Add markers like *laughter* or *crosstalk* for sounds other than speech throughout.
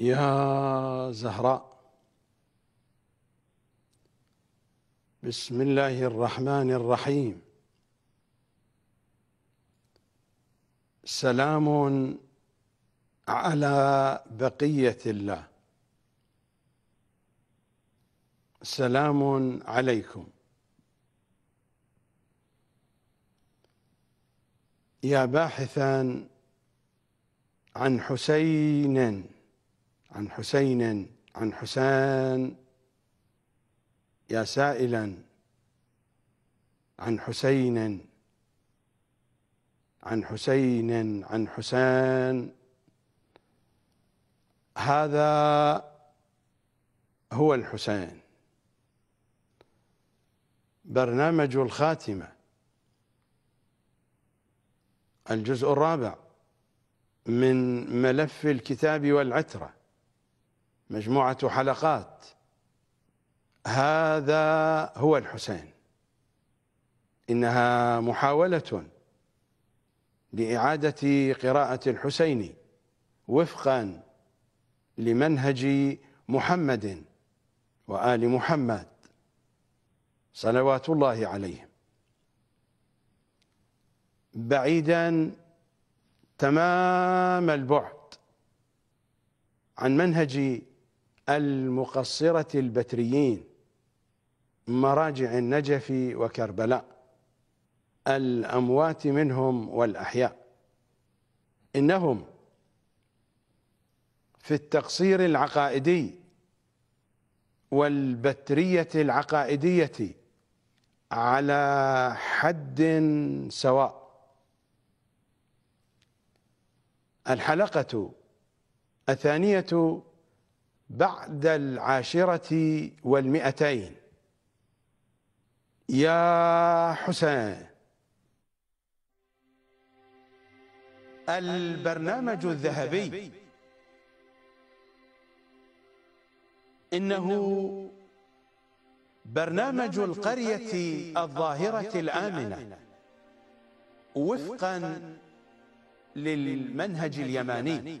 يا زهراء بسم الله الرحمن الرحيم سلام على بقيه الله سلام عليكم يا باحثا عن حسين عن حسين عن حسان يا سائلا عن حسين عن حسين عن حسان هذا هو الحسين برنامج الخاتمة الجزء الرابع من ملف الكتاب والعترة مجموعة حلقات هذا هو الحسين إنها محاولة لإعادة قراءة الحسين وفقا لمنهج محمد وآل محمد صلوات الله عليهم بعيدا تمام البعد عن منهج المقصرة البتريين مراجع النجف وكربلاء الأموات منهم والأحياء إنهم في التقصير العقائدي والبترية العقائدية على حد سواء الحلقة الثانية بعد العاشرة والمئتين يا حسين البرنامج الذهبي إنه برنامج القرية الظاهرة الآمنة وفقا للمنهج اليماني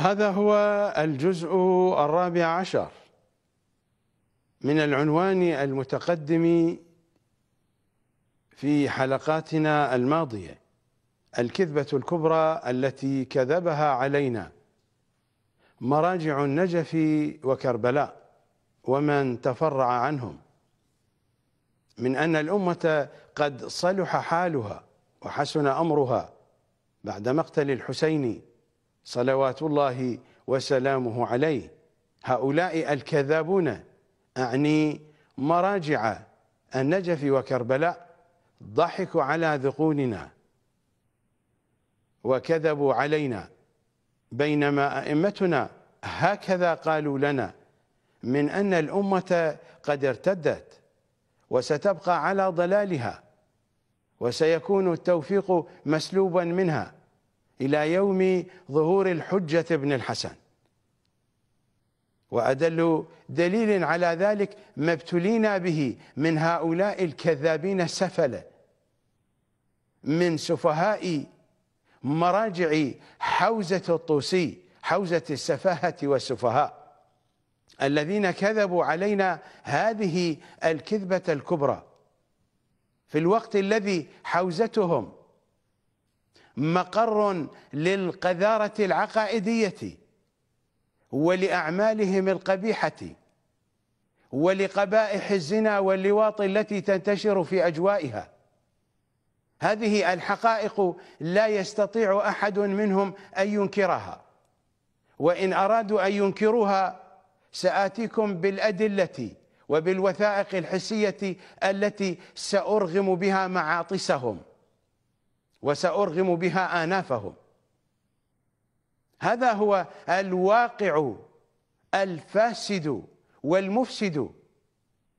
هذا هو الجزء الرابع عشر من العنوان المتقدم في حلقاتنا الماضيه الكذبه الكبرى التي كذبها علينا مراجع النجف وكربلاء ومن تفرع عنهم من ان الامه قد صلح حالها وحسن امرها بعد مقتل الحسين صلوات الله وسلامه عليه هؤلاء الكذابون أعني مراجع النجف وكربلاء ضحكوا على ذقوننا وكذبوا علينا بينما أئمتنا هكذا قالوا لنا من أن الأمة قد ارتدت وستبقى على ضلالها وسيكون التوفيق مسلوبا منها إلى يوم ظهور الحجة ابن الحسن وأدل دليل على ذلك ما ابتلينا به من هؤلاء الكذابين السفلة من سفهاء مراجع حوزة الطوسي حوزة السفاهة والسفهاء الذين كذبوا علينا هذه الكذبة الكبرى في الوقت الذي حوزتهم مقر للقذارة العقائدية ولأعمالهم القبيحة ولقبائح الزنا واللواط التي تنتشر في أجوائها هذه الحقائق لا يستطيع أحد منهم أن ينكرها وإن أرادوا أن ينكروها سآتيكم بالأدلة وبالوثائق الحسية التي سأرغم بها معاطسهم وسأرغم بها آنافهم هذا هو الواقع الفاسد والمفسد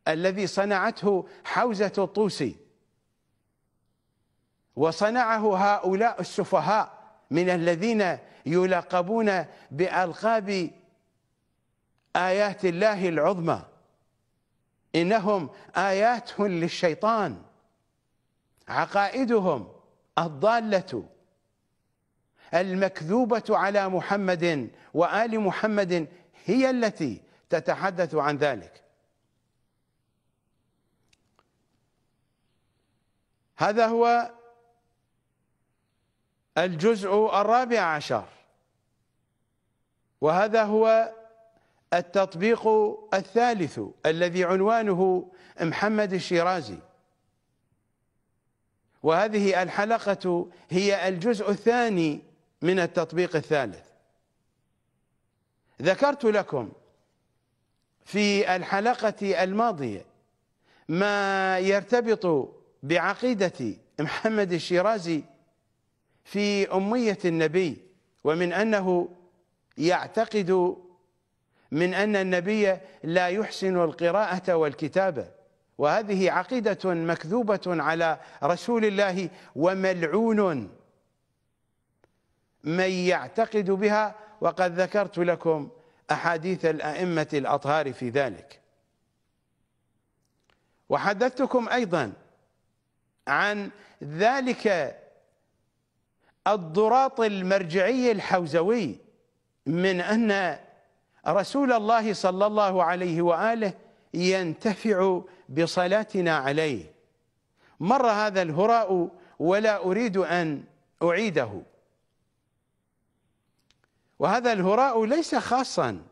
الذي صنعته حوزة الطوسي وصنعه هؤلاء السفهاء من الذين يلقبون بألقاب آيات الله العظمى إنهم آيات للشيطان عقائدهم الضالة المكذوبة على محمد وآل محمد هي التي تتحدث عن ذلك هذا هو الجزء الرابع عشر وهذا هو التطبيق الثالث الذي عنوانه محمد الشيرازي وهذه الحلقة هي الجزء الثاني من التطبيق الثالث ذكرت لكم في الحلقة الماضية ما يرتبط بعقيدة محمد الشيرازي في أمية النبي ومن أنه يعتقد من أن النبي لا يحسن القراءة والكتابة وهذه عقيدة مكذوبة على رسول الله وملعون من يعتقد بها وقد ذكرت لكم أحاديث الأئمة الأطهار في ذلك وحدثتكم أيضا عن ذلك الضراط المرجعي الحوزوي من أن رسول الله صلى الله عليه وآله ينتفع بصلاتنا عليه مر هذا الهراء ولا أريد أن أعيده وهذا الهراء ليس خاصا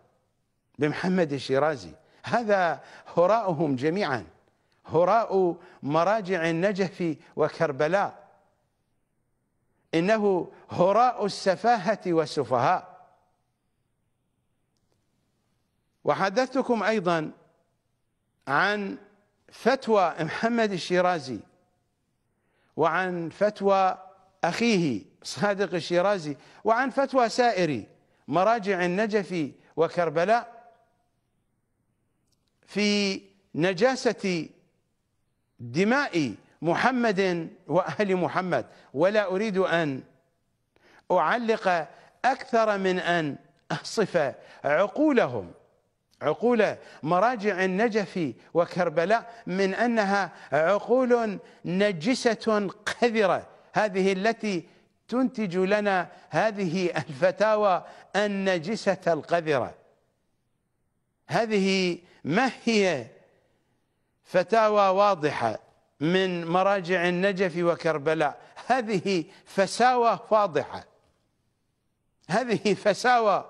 بمحمد الشيرازي هذا هراؤهم جميعا هراء مراجع النجف وكربلاء إنه هراء السفاهة والسفهاء وحدثتكم أيضا عن فتوى محمد الشيرازي وعن فتوى أخيه صادق الشيرازي وعن فتوى سائر مراجع النجف وكربلاء في نجاسة دماء محمد وأهل محمد ولا أريد أن أعلق أكثر من أن أصف عقولهم عقول مراجع النجف وكربلاء من أنها عقول نجسة قذرة هذه التي تنتج لنا هذه الفتاوى النجسة القذرة هذه ما هي فتاوى واضحة من مراجع النجف وكربلاء هذه فساوى واضحة هذه فساوى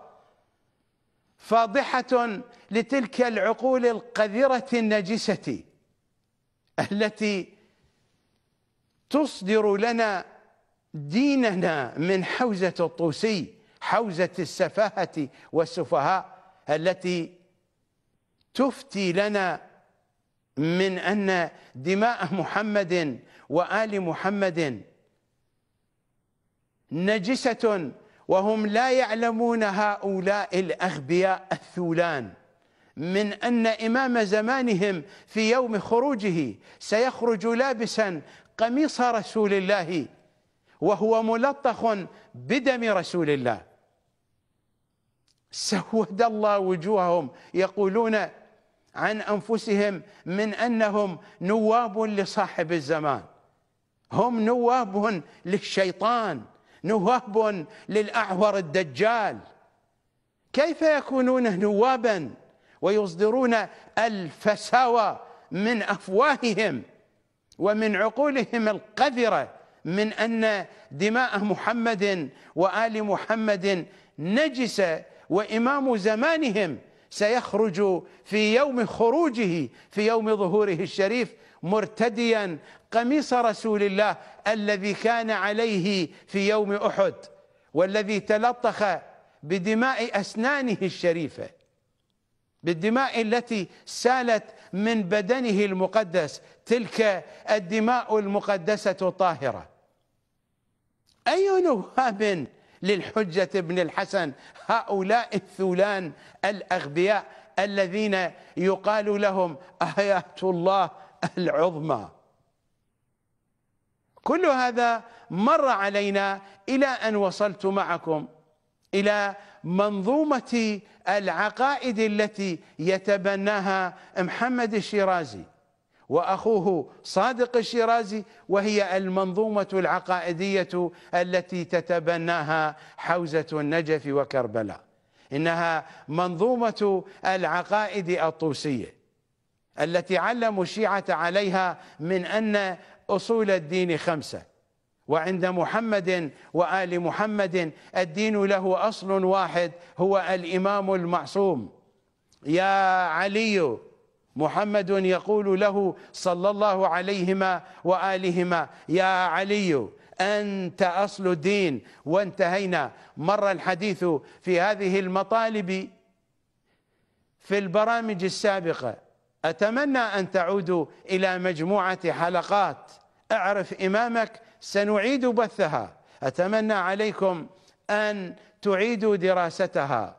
فاضحة لتلك العقول القذرة النجسة التي تصدر لنا ديننا من حوزة الطوسي حوزة السفاهة والسفهاء التي تفتي لنا من أن دماء محمد وآل محمد نجسة وهم لا يعلمون هؤلاء الأغبياء الثولان من أن إمام زمانهم في يوم خروجه سيخرج لابسا قميص رسول الله وهو ملطخ بدم رسول الله سود الله وجوههم يقولون عن أنفسهم من أنهم نواب لصاحب الزمان هم نواب للشيطان نواب للاعور الدجال كيف يكونون نوابا ويصدرون الفساوى من افواههم ومن عقولهم القذره من ان دماء محمد وال محمد نجسه وامام زمانهم سيخرج في يوم خروجه في يوم ظهوره الشريف مرتديا قميص رسول الله الذي كان عليه في يوم أحد والذي تلطخ بدماء أسنانه الشريفة بالدماء التي سالت من بدنه المقدس تلك الدماء المقدسة الطاهرة أي نواب للحجة ابن الحسن هؤلاء الثولان الأغبياء الذين يقال لهم آيات الله العظمى كل هذا مر علينا إلى أن وصلت معكم إلى منظومة العقائد التي يتبناها محمد الشيرازي واخوه صادق الشيرازي وهي المنظومه العقائديه التي تتبناها حوزه النجف وكربلاء انها منظومه العقائد الطوسيه التي علموا الشيعة عليها من أن أصول الدين خمسة وعند محمد وآل محمد الدين له أصل واحد هو الإمام المعصوم يا علي محمد يقول له صلى الله عليهما وآلهما يا علي أنت أصل الدين وانتهينا مر الحديث في هذه المطالب في البرامج السابقة أتمنى أن تعودوا إلى مجموعة حلقات اعرف إمامك سنعيد بثها أتمنى عليكم أن تعيدوا دراستها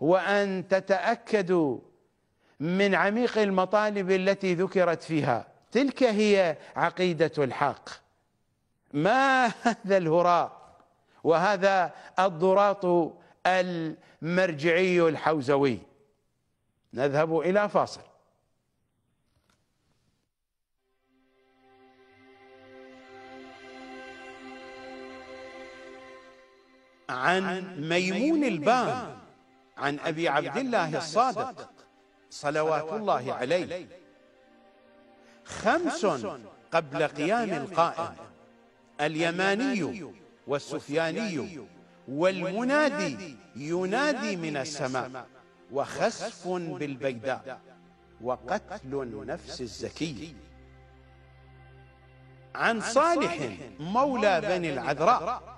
وأن تتأكدوا من عميق المطالب التي ذكرت فيها تلك هي عقيدة الحق ما هذا الهراء وهذا الضراط المرجعي الحوزوي نذهب إلى فاصل عن ميمون البان عن أبي عبد الله الصادق صلوات الله عليه خمس قبل قيام القائم اليماني والسفياني والمنادي ينادي من السماء وخسف بالبيداء وقتل النفس الزكي عن صالح مولى بني العذراء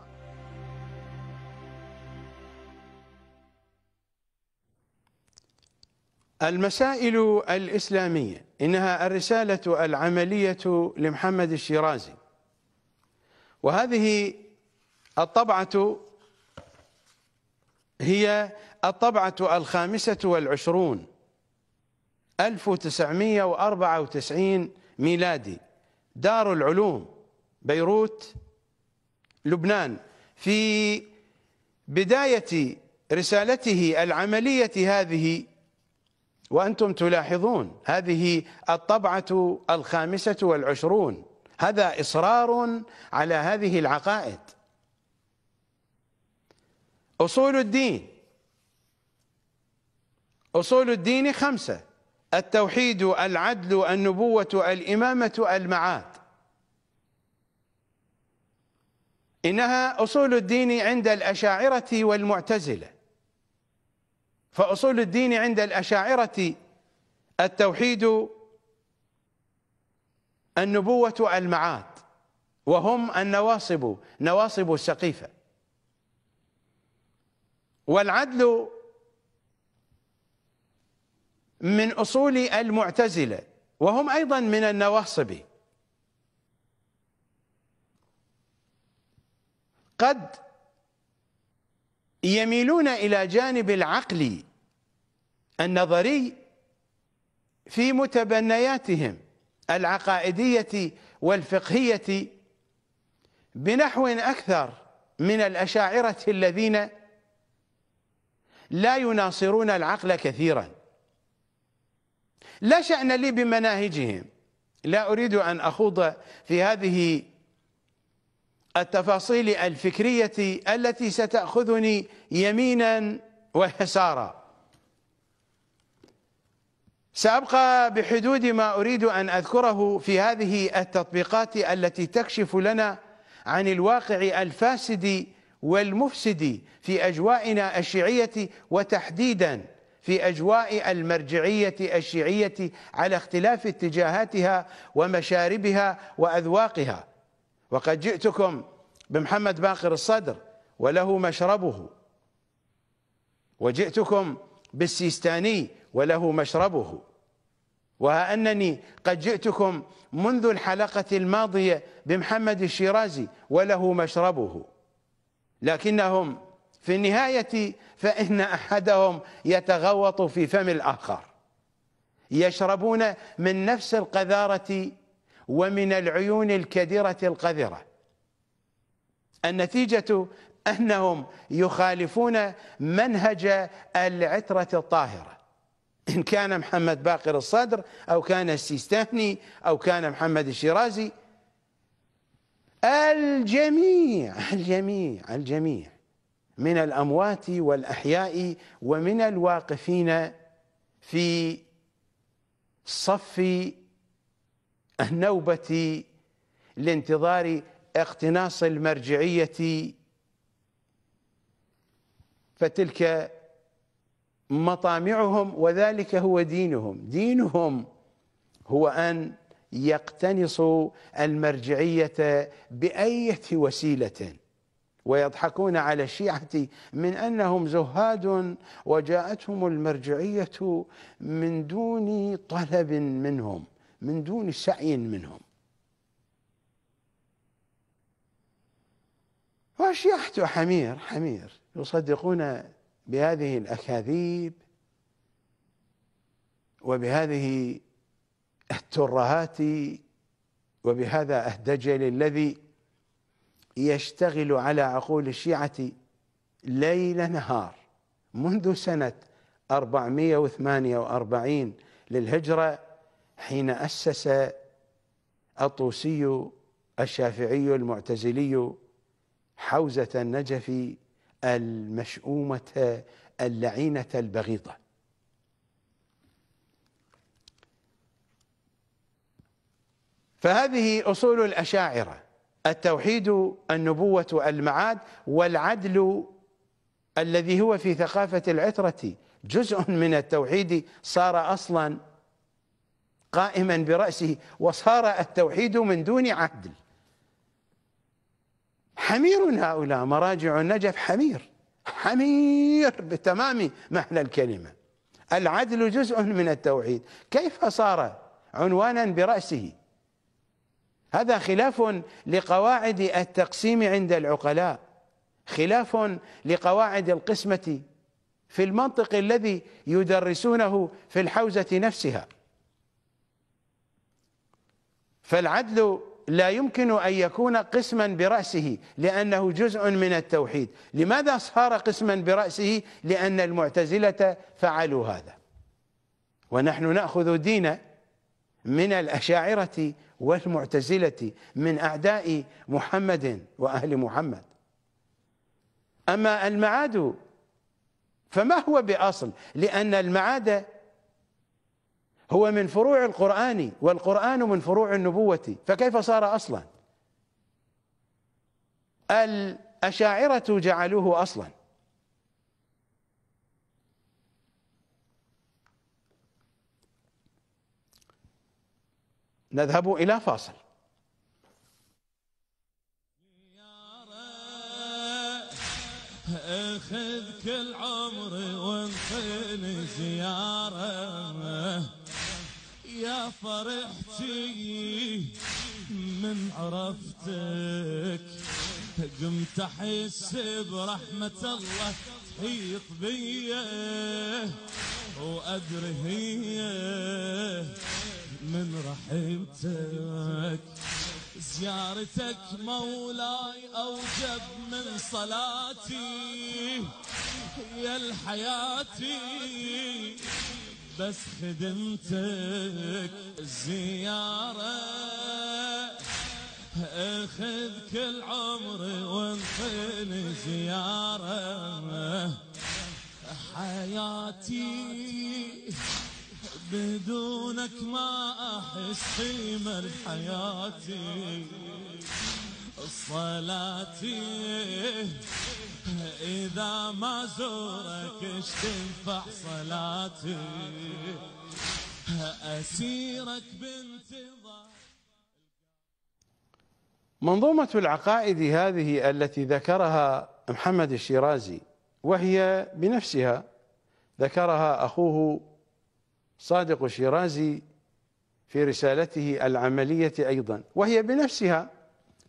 المسائل الإسلامية إنها الرسالة العملية لمحمد الشيرازي وهذه الطبعة هي الطبعة الخامسة والعشرون 1994 ميلادي دار العلوم بيروت لبنان في بداية رسالته العملية هذه وأنتم تلاحظون هذه الطبعة الخامسة والعشرون هذا إصرار على هذه العقائد أصول الدين أصول الدين خمسة التوحيد العدل النبوة الإمامة المعاد إنها أصول الدين عند الأشاعرة والمعتزلة فأصول الدين عند الأشاعرة التوحيد النبوة المعاد وهم النواصب نواصب السقيفة والعدل من أصول المعتزلة وهم أيضا من النواصب قد يميلون إلى جانب العقل النظري في متبنياتهم العقائدية والفقهية بنحو أكثر من الأشاعرة الذين لا يناصرون العقل كثيرا لا شأن لي بمناهجهم لا أريد أن أخوض في هذه التفاصيل الفكرية التي ستأخذني يمينا ويسارا سأبقى بحدود ما أريد أن أذكره في هذه التطبيقات التي تكشف لنا عن الواقع الفاسد والمفسد في أجوائنا الشيعية وتحديدا في أجواء المرجعية الشيعية على اختلاف اتجاهاتها ومشاربها وأذواقها وقد جئتكم بمحمد باقر الصدر وله مشربه وجئتكم بالسيستاني وله مشربه وها أنني قد جئتكم منذ الحلقة الماضية بمحمد الشيرازي وله مشربه لكنهم في النهاية فإن أحدهم يتغوط في فم الآخر يشربون من نفس القذارة ومن العيون الكدرة القذرة النتيجة أنهم يخالفون منهج العترة الطاهرة إن كان محمد باقر الصدر أو كان السيستاني أو كان محمد الشيرازي الجميع الجميع الجميع من الأموات والأحياء ومن الواقفين في صف النوبة لانتظار اقتناص المرجعية فتلك مطامعهم وذلك هو دينهم دينهم هو أن يقتنصوا المرجعية بأية وسيلة ويضحكون على الشيعة من أنهم زهاد وجاءتهم المرجعية من دون طلب منهم من دون سعي منهم وأشيحت حمير حمير يصدقون بهذه الأكاذيب وبهذه الترهات وبهذا الدجل الذي يشتغل على عقول الشيعة ليل نهار منذ سنة 448 للهجرة حين أسس الطوسي الشافعي المعتزلي حوزة النجف المشؤومة اللعينة البغيضة فهذه أصول الأشاعرة التوحيد النبوة المعاد والعدل الذي هو في ثقافة العترة جزء من التوحيد صار أصلاً قائما برأسه وصار التوحيد من دون عهد حمير هؤلاء مراجع النجف حمير حمير بتمام معنى الكلمة العدل جزء من التوحيد كيف صار عنوانا برأسه هذا خلاف لقواعد التقسيم عند العقلاء خلاف لقواعد القسمة في المنطق الذي يدرسونه في الحوزة نفسها فالعدل لا يمكن أن يكون قسما برأسه لأنه جزء من التوحيد لماذا صار قسما برأسه لأن المعتزلة فعلوا هذا ونحن نأخذ دين من الأشاعرة والمعتزلة من أعداء محمد وأهل محمد أما المعاد فما هو بأصل لأن المعاد هو من فروع القرآن والقرآن من فروع النبوة فكيف صار أصلا الأشاعرة جعلوه أصلا نذهب إلى فاصل اخذك كل عمري وانطيني زياره يا فرحتي من عرفتك قمت احس برحمة الله تحيط بيا وادري هي من رحمتك زيارتك مولاي اوجب من صلاتي يا الحياتي بس خدمتك زيارة اخذ كل عمري وانطيني زيارة حياتي بدونك ما احس قيمة لحياتي صلاتي إذا ما زورك اش تنفع صلاتي أسيرك بانتظار منظومة العقائد هذه التي ذكرها محمد الشيرازي وهي بنفسها ذكرها أخوه صادق الشيرازي في رسالته العملية أيضا وهي بنفسها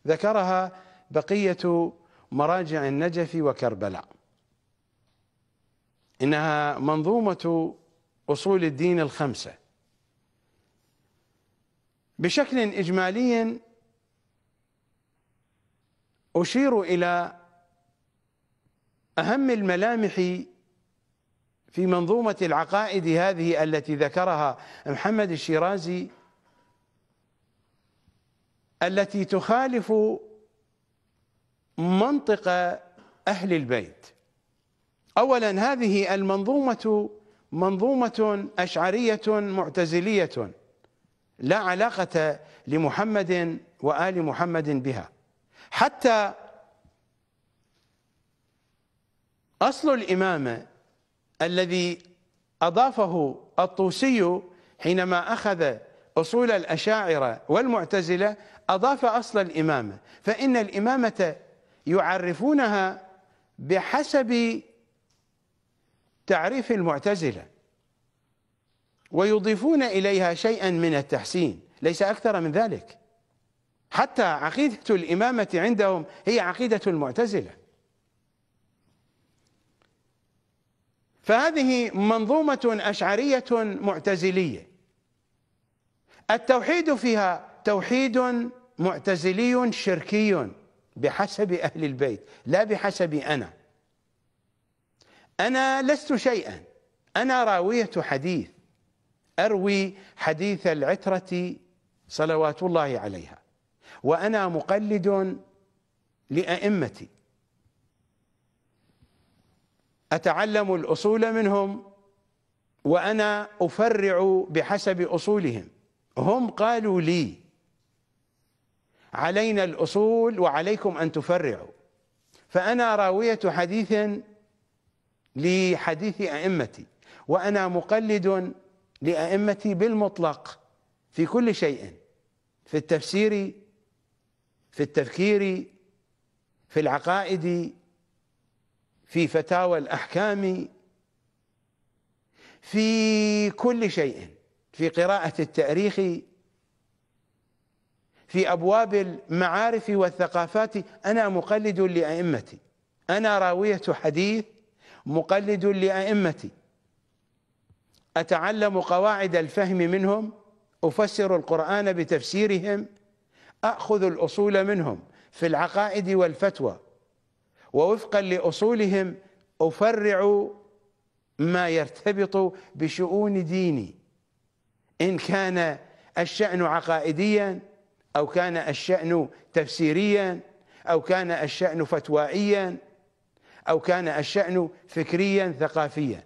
ذكرها بقية مراجع النجف وكربلاء إنها منظومة أصول الدين الخمسة بشكل إجمالي أشير إلى أهم الملامح في منظومة العقائد هذه التي ذكرها محمد الشيرازي التي تخالف منطق أهل البيت أولا هذه المنظومة منظومة أشعرية معتزلية لا علاقة لمحمد وآل محمد بها حتى أصل الإمامة الذي أضافه الطوسي حينما أخذ أصول الأشاعرة والمعتزلة أضاف أصل الإمامة فإن الإمامة يعرفونها بحسب تعريف المعتزلة ويضيفون إليها شيئا من التحسين ليس أكثر من ذلك حتى عقيدة الإمامة عندهم هي عقيدة المعتزلة فهذه منظومة أشعرية معتزلية التوحيد فيها توحيد معتزلي شركي بحسب اهل البيت لا بحسب انا انا لست شيئا انا راويه حديث اروي حديث العتره صلوات الله عليها وانا مقلد لائمتي اتعلم الاصول منهم وانا افرع بحسب اصولهم هم قالوا لي علينا الأصول وعليكم أن تفرعوا فأنا راوية حديث لحديث أئمتي وأنا مقلد لأئمتي بالمطلق في كل شيء في التفسير في التفكير في العقائد في فتاوى الأحكام في كل شيء في قراءة التاريخ في أبواب المعارف والثقافات أنا مقلد لأئمتي أنا راوية حديث مقلد لأئمتي أتعلم قواعد الفهم منهم أفسر القرآن بتفسيرهم أخذ الأصول منهم في العقائد والفتوى ووفقا لأصولهم أفرع ما يرتبط بشؤون ديني إن كان الشأن عقائديا أو كان الشأن تفسيريا أو كان الشأن فتوائيا أو كان الشأن فكريا ثقافيا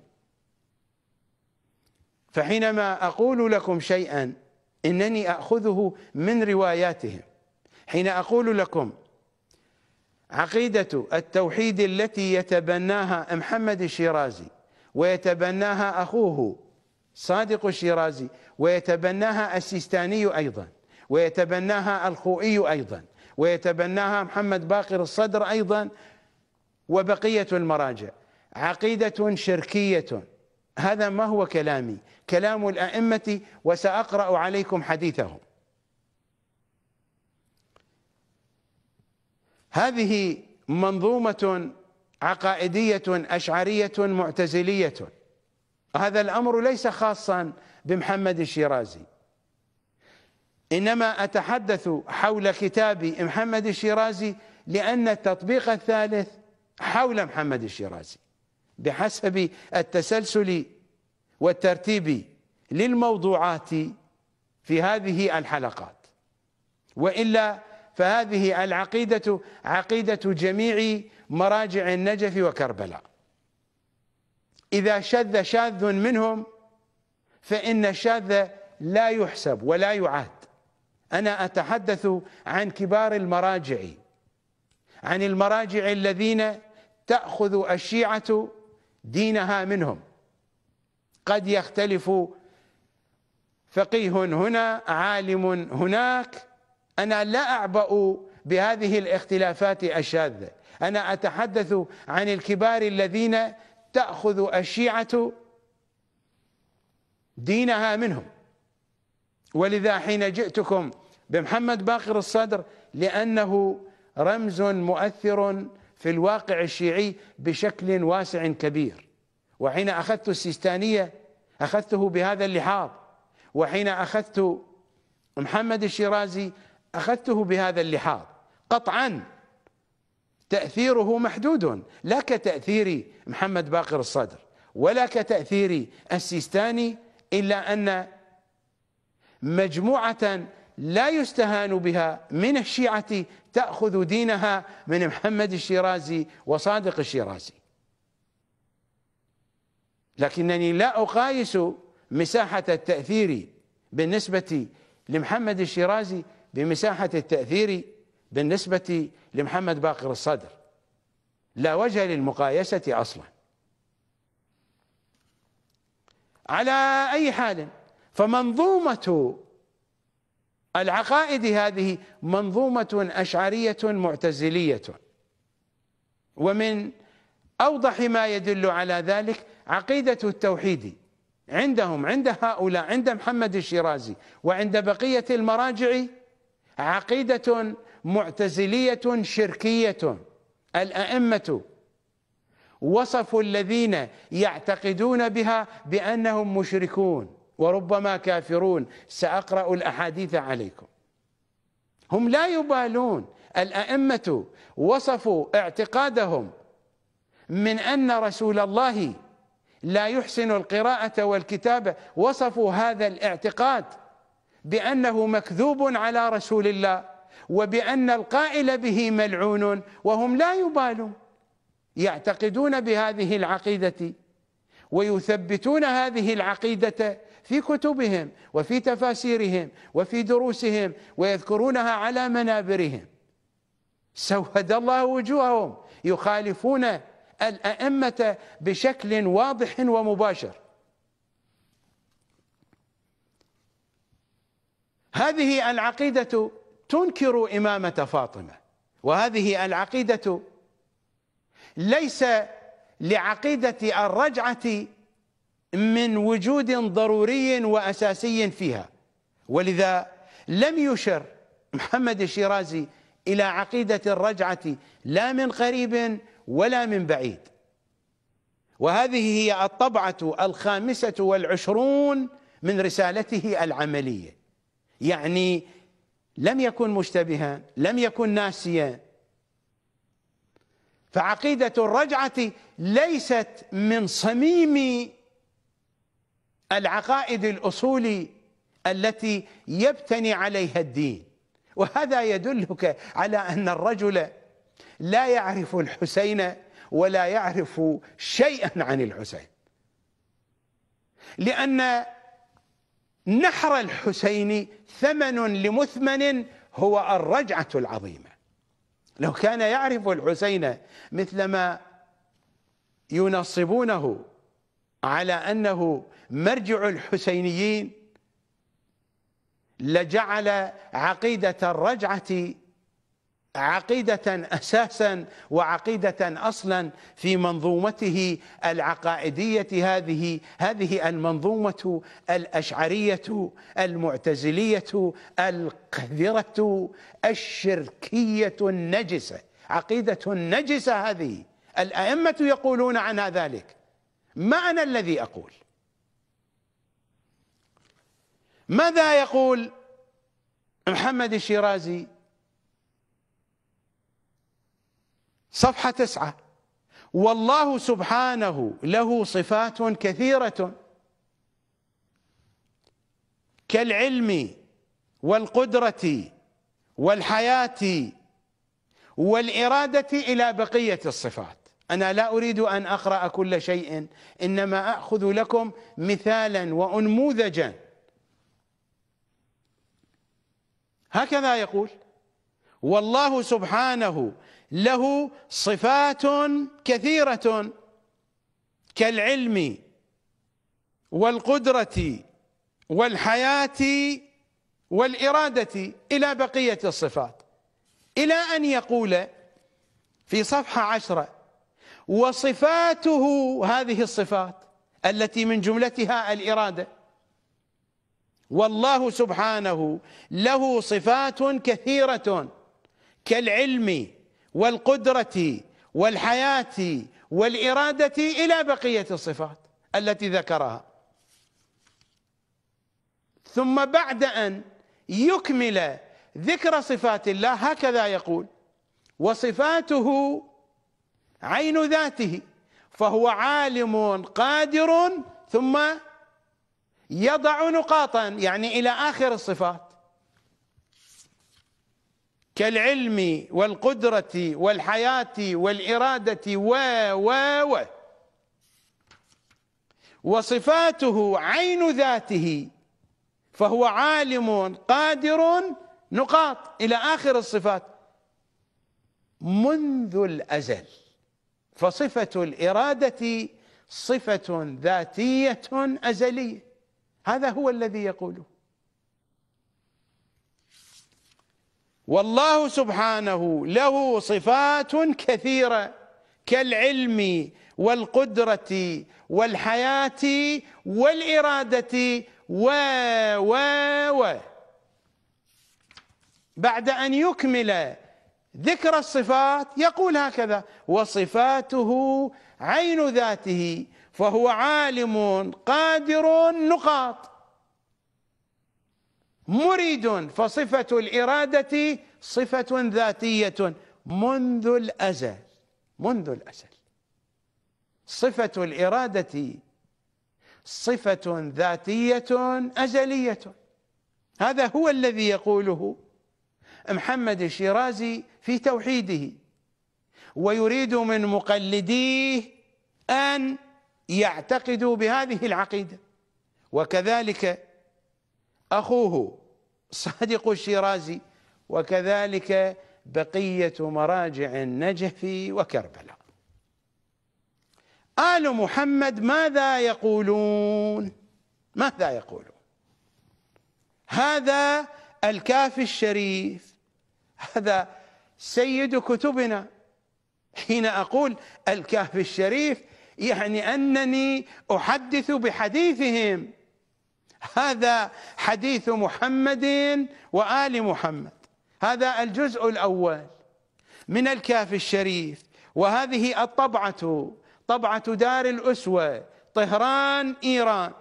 فحينما أقول لكم شيئا إنني أخذه من رواياتهم حين أقول لكم عقيدة التوحيد التي يتبناها محمد الشيرازي ويتبناها أخوه صادق الشيرازي ويتبناها السيستاني أيضا ويتبناها الخوئي أيضا ويتبناها محمد باقر الصدر أيضا وبقية المراجع عقيدة شركية هذا ما هو كلامي كلام الأئمة وسأقرأ عليكم حديثهم هذه منظومة عقائدية أشعرية معتزلية هذا الأمر ليس خاصا بمحمد الشيرازي إنما أتحدث حول كتاب محمد الشيرازي لأن التطبيق الثالث حول محمد الشيرازي بحسب التسلسل والترتيب للموضوعات في هذه الحلقات وإلا فهذه العقيدة عقيدة جميع مراجع النجف وكربلاء إذا شذ شاذ منهم فإن الشاذ لا يحسب ولا يعاد أنا أتحدث عن كبار المراجع عن المراجع الذين تأخذ الشيعة دينها منهم قد يختلف فقيه هنا عالم هناك أنا لا أعبأ بهذه الاختلافات الشاذة أنا أتحدث عن الكبار الذين تأخذ الشيعة دينها منهم ولذا حين جئتكم بمحمد باقر الصدر لأنه رمز مؤثر في الواقع الشيعي بشكل واسع كبير وحين أخذت السيستانية أخذته بهذا اللحاظ وحين أخذت محمد الشيرازي أخذته بهذا اللحاظ قطعا تأثيره محدود لا كتأثير محمد باقر الصدر ولا كتأثير السيستاني إلا أن مجموعة لا يستهان بها من الشيعة تأخذ دينها من محمد الشيرازي وصادق الشيرازي لكنني لا أقايس مساحة التأثير بالنسبة لمحمد الشيرازي بمساحة التأثير بالنسبة لمحمد باقر الصدر لا وجه للمقايسة أصلاً على أي حال فمنظومة العقائد هذه منظومة أشعرية معتزلية ومن أوضح ما يدل على ذلك عقيدة التوحيد عندهم عند هؤلاء عند محمد الشيرازي وعند بقية المراجع عقيدة معتزلية شركية الأئمة وصفوا الذين يعتقدون بها بأنهم مشركون وربما كافرون سأقرأ الأحاديث عليكم هم لا يبالون الأئمة وصفوا اعتقادهم من أن رسول الله لا يحسن القراءة والكتابة وصفوا هذا الاعتقاد بأنه مكذوب على رسول الله وبأن القائل به ملعون وهم لا يبالون يعتقدون بهذه العقيده ويثبتون هذه العقيده في كتبهم وفي تفاسيرهم وفي دروسهم ويذكرونها على منابرهم سود الله وجوههم يخالفون الائمه بشكل واضح ومباشر هذه العقيده تنكر امامه فاطمه وهذه العقيده ليس لعقيدة الرجعة من وجود ضروري وأساسي فيها ولذا لم يشر محمد الشيرازي إلى عقيدة الرجعة لا من قريب ولا من بعيد وهذه هي الطبعة الخامسة والعشرون من رسالته العملية يعني لم يكن مشتبها لم يكن ناسيا فعقيدة الرجعة ليست من صميم العقائد الأصولي التي يبتني عليها الدين وهذا يدلك على أن الرجل لا يعرف الحسين ولا يعرف شيئا عن الحسين لأن نحر الحسين ثمن لمثمن هو الرجعة العظيمة لو كان يعرف الحسين مثلما ينصبونه على انه مرجع الحسينيين لجعل عقيده الرجعه عقيدة أساسا وعقيدة أصلا في منظومته العقائدية هذه هذه المنظومة الأشعرية المعتزلية القذرة الشركية النجسة عقيدة النجسة هذه الأئمة يقولون عنها ذلك ما أنا الذي أقول ماذا يقول محمد الشيرازي صفحة تسعة والله سبحانه له صفات كثيرة كالعلم والقدرة والحياة والإرادة إلى بقية الصفات أنا لا أريد أن أقرأ كل شيء إنما أخذ لكم مثالا وأنموذجا هكذا يقول والله سبحانه له صفات كثيرة كالعلم والقدرة والحياة والإرادة إلى بقية الصفات إلى أن يقول في صفحة عشرة وصفاته هذه الصفات التي من جملتها الإرادة والله سبحانه له صفات كثيرة كالعلم والقدرة والحياة والإرادة إلى بقية الصفات التي ذكرها ثم بعد أن يكمل ذكر صفات الله هكذا يقول وصفاته عين ذاته فهو عالم قادر ثم يضع نقاطا يعني إلى آخر الصفات كالعلم والقدرة والحياة والإرادة و و و وصفاته عين ذاته فهو عالم قادر نقاط إلى آخر الصفات منذ الأزل فصفة الإرادة صفة ذاتية أزلية هذا هو الذي يقوله والله سبحانه له صفات كثيرة كالعلم والقدرة والحياة والإرادة و و و بعد أن يكمل ذكر الصفات يقول هكذا وصفاته عين ذاته فهو عالم قادر نقاط مريد فصفة الإرادة صفة ذاتية منذ الأزل منذ الأزل صفة الإرادة صفة ذاتية أزلية هذا هو الذي يقوله محمد الشيرازي في توحيده ويريد من مقلديه أن يعتقدوا بهذه العقيدة وكذلك أخوه صادق الشيرازي وكذلك بقية مراجع النجف وكربلاء آل محمد ماذا يقولون ماذا يقولون هذا الكافي الشريف هذا سيد كتبنا حين أقول الكافي الشريف يعني أنني أحدث بحديثهم هذا حديث محمد وآل محمد هذا الجزء الأول من الكاف الشريف وهذه الطبعة طبعة دار الأسوة طهران إيران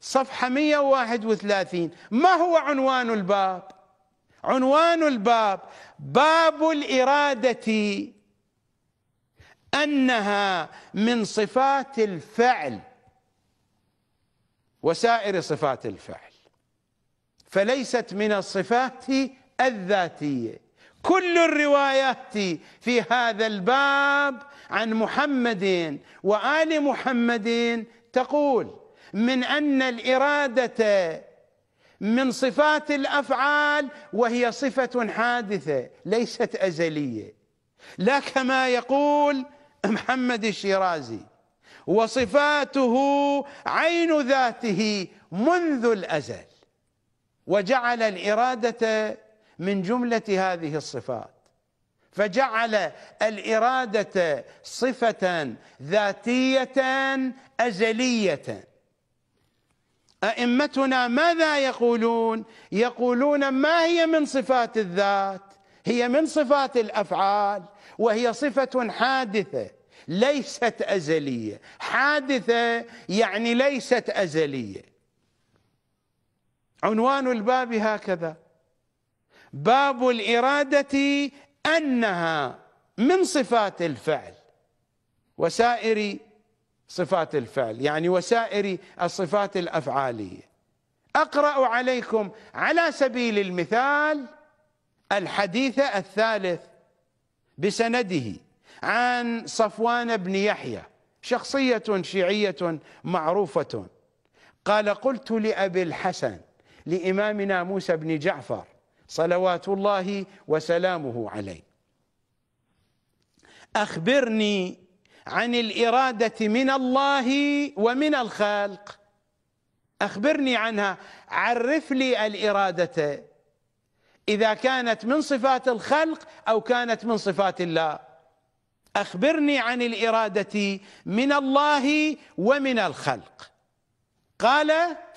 صفحة 131 ما هو عنوان الباب عنوان الباب باب الإرادة أنها من صفات الفعل وسائر صفات الفعل فليست من الصفات الذاتيه كل الروايات في هذا الباب عن محمد وال محمد تقول من ان الاراده من صفات الافعال وهي صفه حادثه ليست ازليه لا كما يقول محمد الشيرازي وصفاته عين ذاته منذ الازل وجعل الاراده من جمله هذه الصفات فجعل الاراده صفه ذاتيه ازليه ائمتنا ماذا يقولون يقولون ما هي من صفات الذات هي من صفات الافعال وهي صفه حادثه ليست أزلية حادثة يعني ليست أزلية عنوان الباب هكذا باب الإرادة أنها من صفات الفعل وسائر صفات الفعل يعني وسائر الصفات الأفعالية أقرأ عليكم على سبيل المثال الحديث الثالث بسنده عن صفوان بن يحيى شخصية شيعية معروفة قال قلت لأبي الحسن لإمامنا موسى بن جعفر صلوات الله وسلامه عليه أخبرني عن الإرادة من الله ومن الخلق أخبرني عنها عرف لي الإرادة إذا كانت من صفات الخلق أو كانت من صفات الله أخبرني عن الإرادة من الله ومن الخلق قال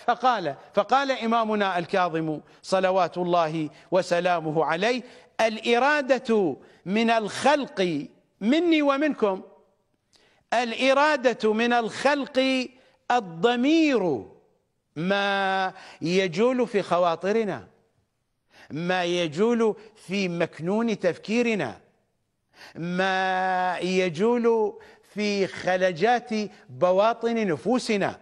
فقال فقال إمامنا الكاظم صلوات الله وسلامه عليه الإرادة من الخلق مني ومنكم الإرادة من الخلق الضمير ما يجول في خواطرنا ما يجول في مكنون تفكيرنا ما يجول في خلجات بواطن نفوسنا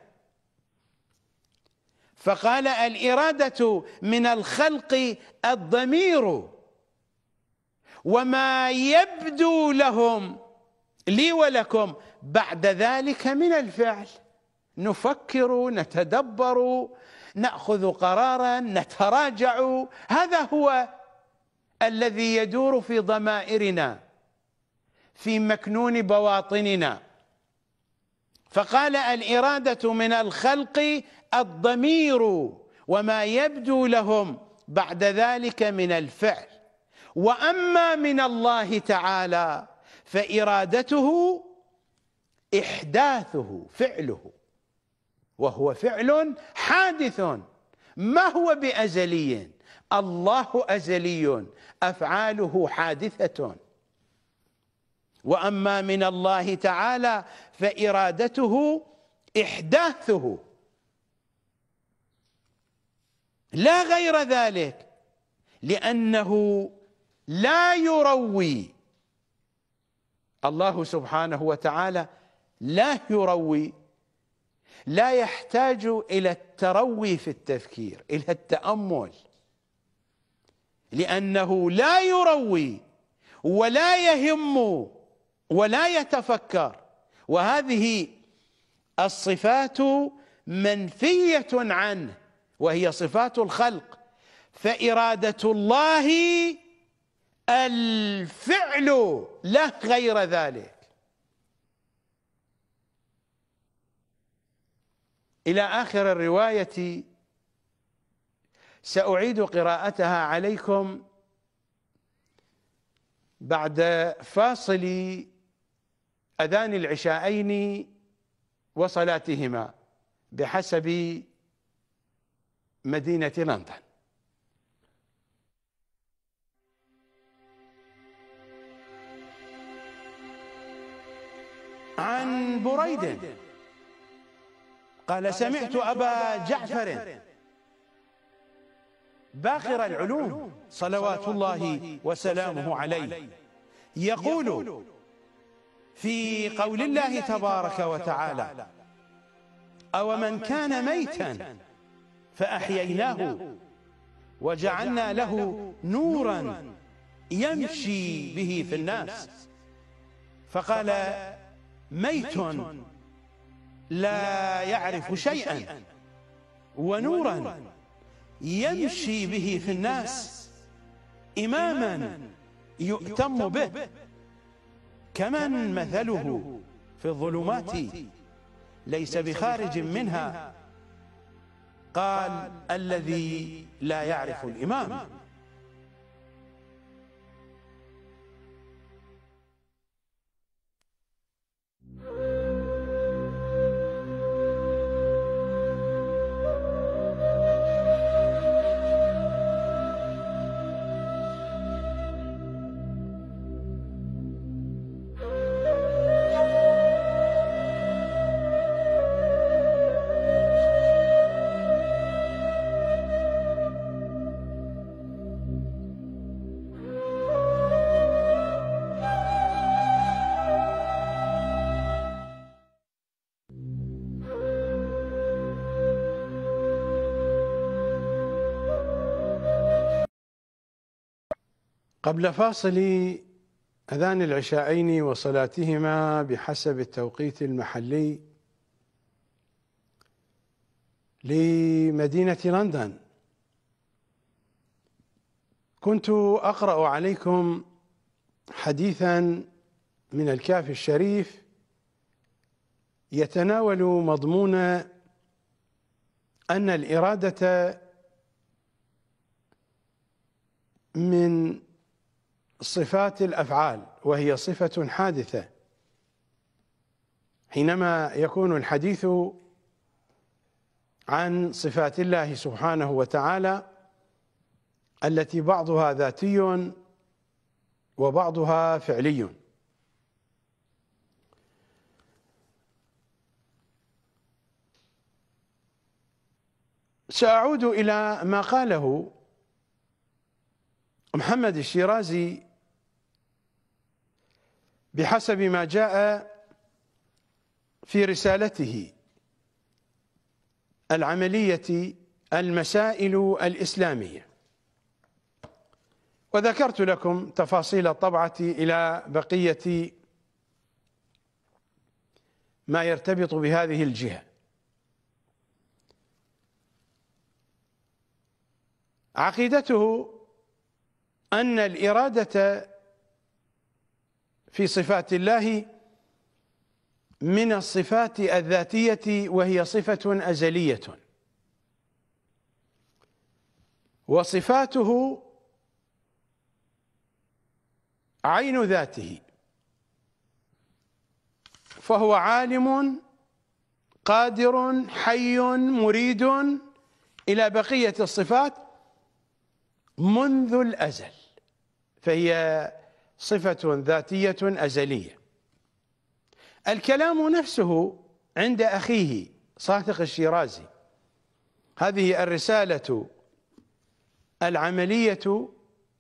فقال الإرادة من الخلق الضمير وما يبدو لهم لي ولكم بعد ذلك من الفعل نفكر نتدبر ناخذ قرارا نتراجع هذا هو الذي يدور في ضمائرنا في مكنون بواطننا فقال الإرادة من الخلق الضمير وما يبدو لهم بعد ذلك من الفعل وأما من الله تعالى فإرادته إحداثه فعله وهو فعل حادث ما هو بأزلي الله أزلي أفعاله حادثة واما من الله تعالى فارادته احداثه لا غير ذلك لانه لا يروي الله سبحانه وتعالى لا يروي لا يحتاج الى التروي في التفكير الى التامل لانه لا يروي ولا يهم ولا يتفكر وهذه الصفات منفية عنه وهي صفات الخلق فإرادة الله الفعل له غير ذلك إلى آخر الرواية سأعيد قراءتها عليكم بعد فاصل أذان العشاءين وصلاتهما بحسب مدينة لندن عن بريد قال سمعت أبا جعفر باخر العلوم صلوات الله وسلامه عليه يقول في قول الله تبارك وتعالى أو من كان ميتا فأحييناه وجعلنا له نورا يمشي به في الناس فقال ميت لا يعرف شيئا ونورا يمشي به في الناس إماما يؤتم به كمن مثله في الظلمات ليس بخارج منها قال الذي لا يعرف الإمام قبل فاصل أذان العشاءين وصلاتهما بحسب التوقيت المحلي لمدينة لندن كنت أقرأ عليكم حديثا من الكافي الشريف يتناول مضمون أن الإرادة من صفات الأفعال وهي صفة حادثة حينما يكون الحديث عن صفات الله سبحانه وتعالى التي بعضها ذاتي وبعضها فعلي سأعود إلى ما قاله محمد الشيرازي بحسب ما جاء في رسالته العملية المسائل الإسلامية وذكرت لكم تفاصيل الطبعة إلى بقية ما يرتبط بهذه الجهة عقيدته أن الإرادة في صفات الله من الصفات الذاتية وهي صفة أزلية وصفاته عين ذاته فهو عالم قادر حي مريد إلى بقية الصفات منذ الأزل فهي صفة ذاتية أزلية الكلام نفسه عند أخيه صادق الشيرازي هذه الرسالة العملية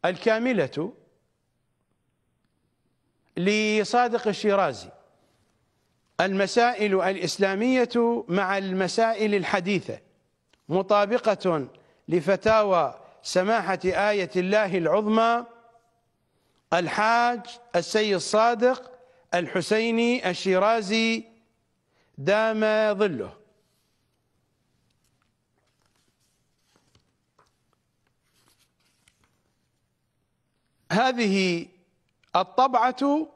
الكاملة لصادق الشيرازي المسائل الإسلامية مع المسائل الحديثة مطابقة لفتاوى سماحة آية الله العظمى الحاج السيد صادق الحسيني الشيرازي دام ظله هذه الطبعة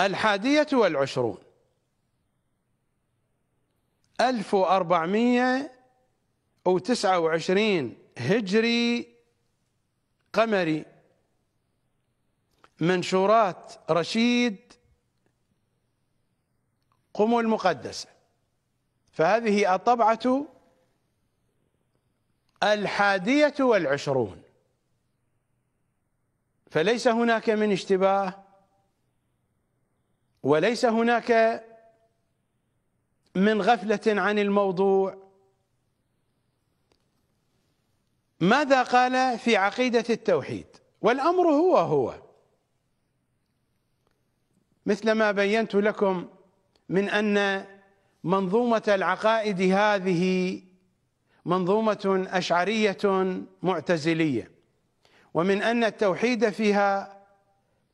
الحادية والعشرون ألف وأربعمية وتسعة وعشرين هجري قمري منشورات رشيد قم المقدسة فهذه الطبعة الحادية والعشرون فليس هناك من اشتباه وليس هناك من غفلة عن الموضوع ماذا قال في عقيدة التوحيد والأمر هو هو مثل ما بينت لكم من أن منظومة العقائد هذه منظومة أشعرية معتزلية ومن أن التوحيد فيها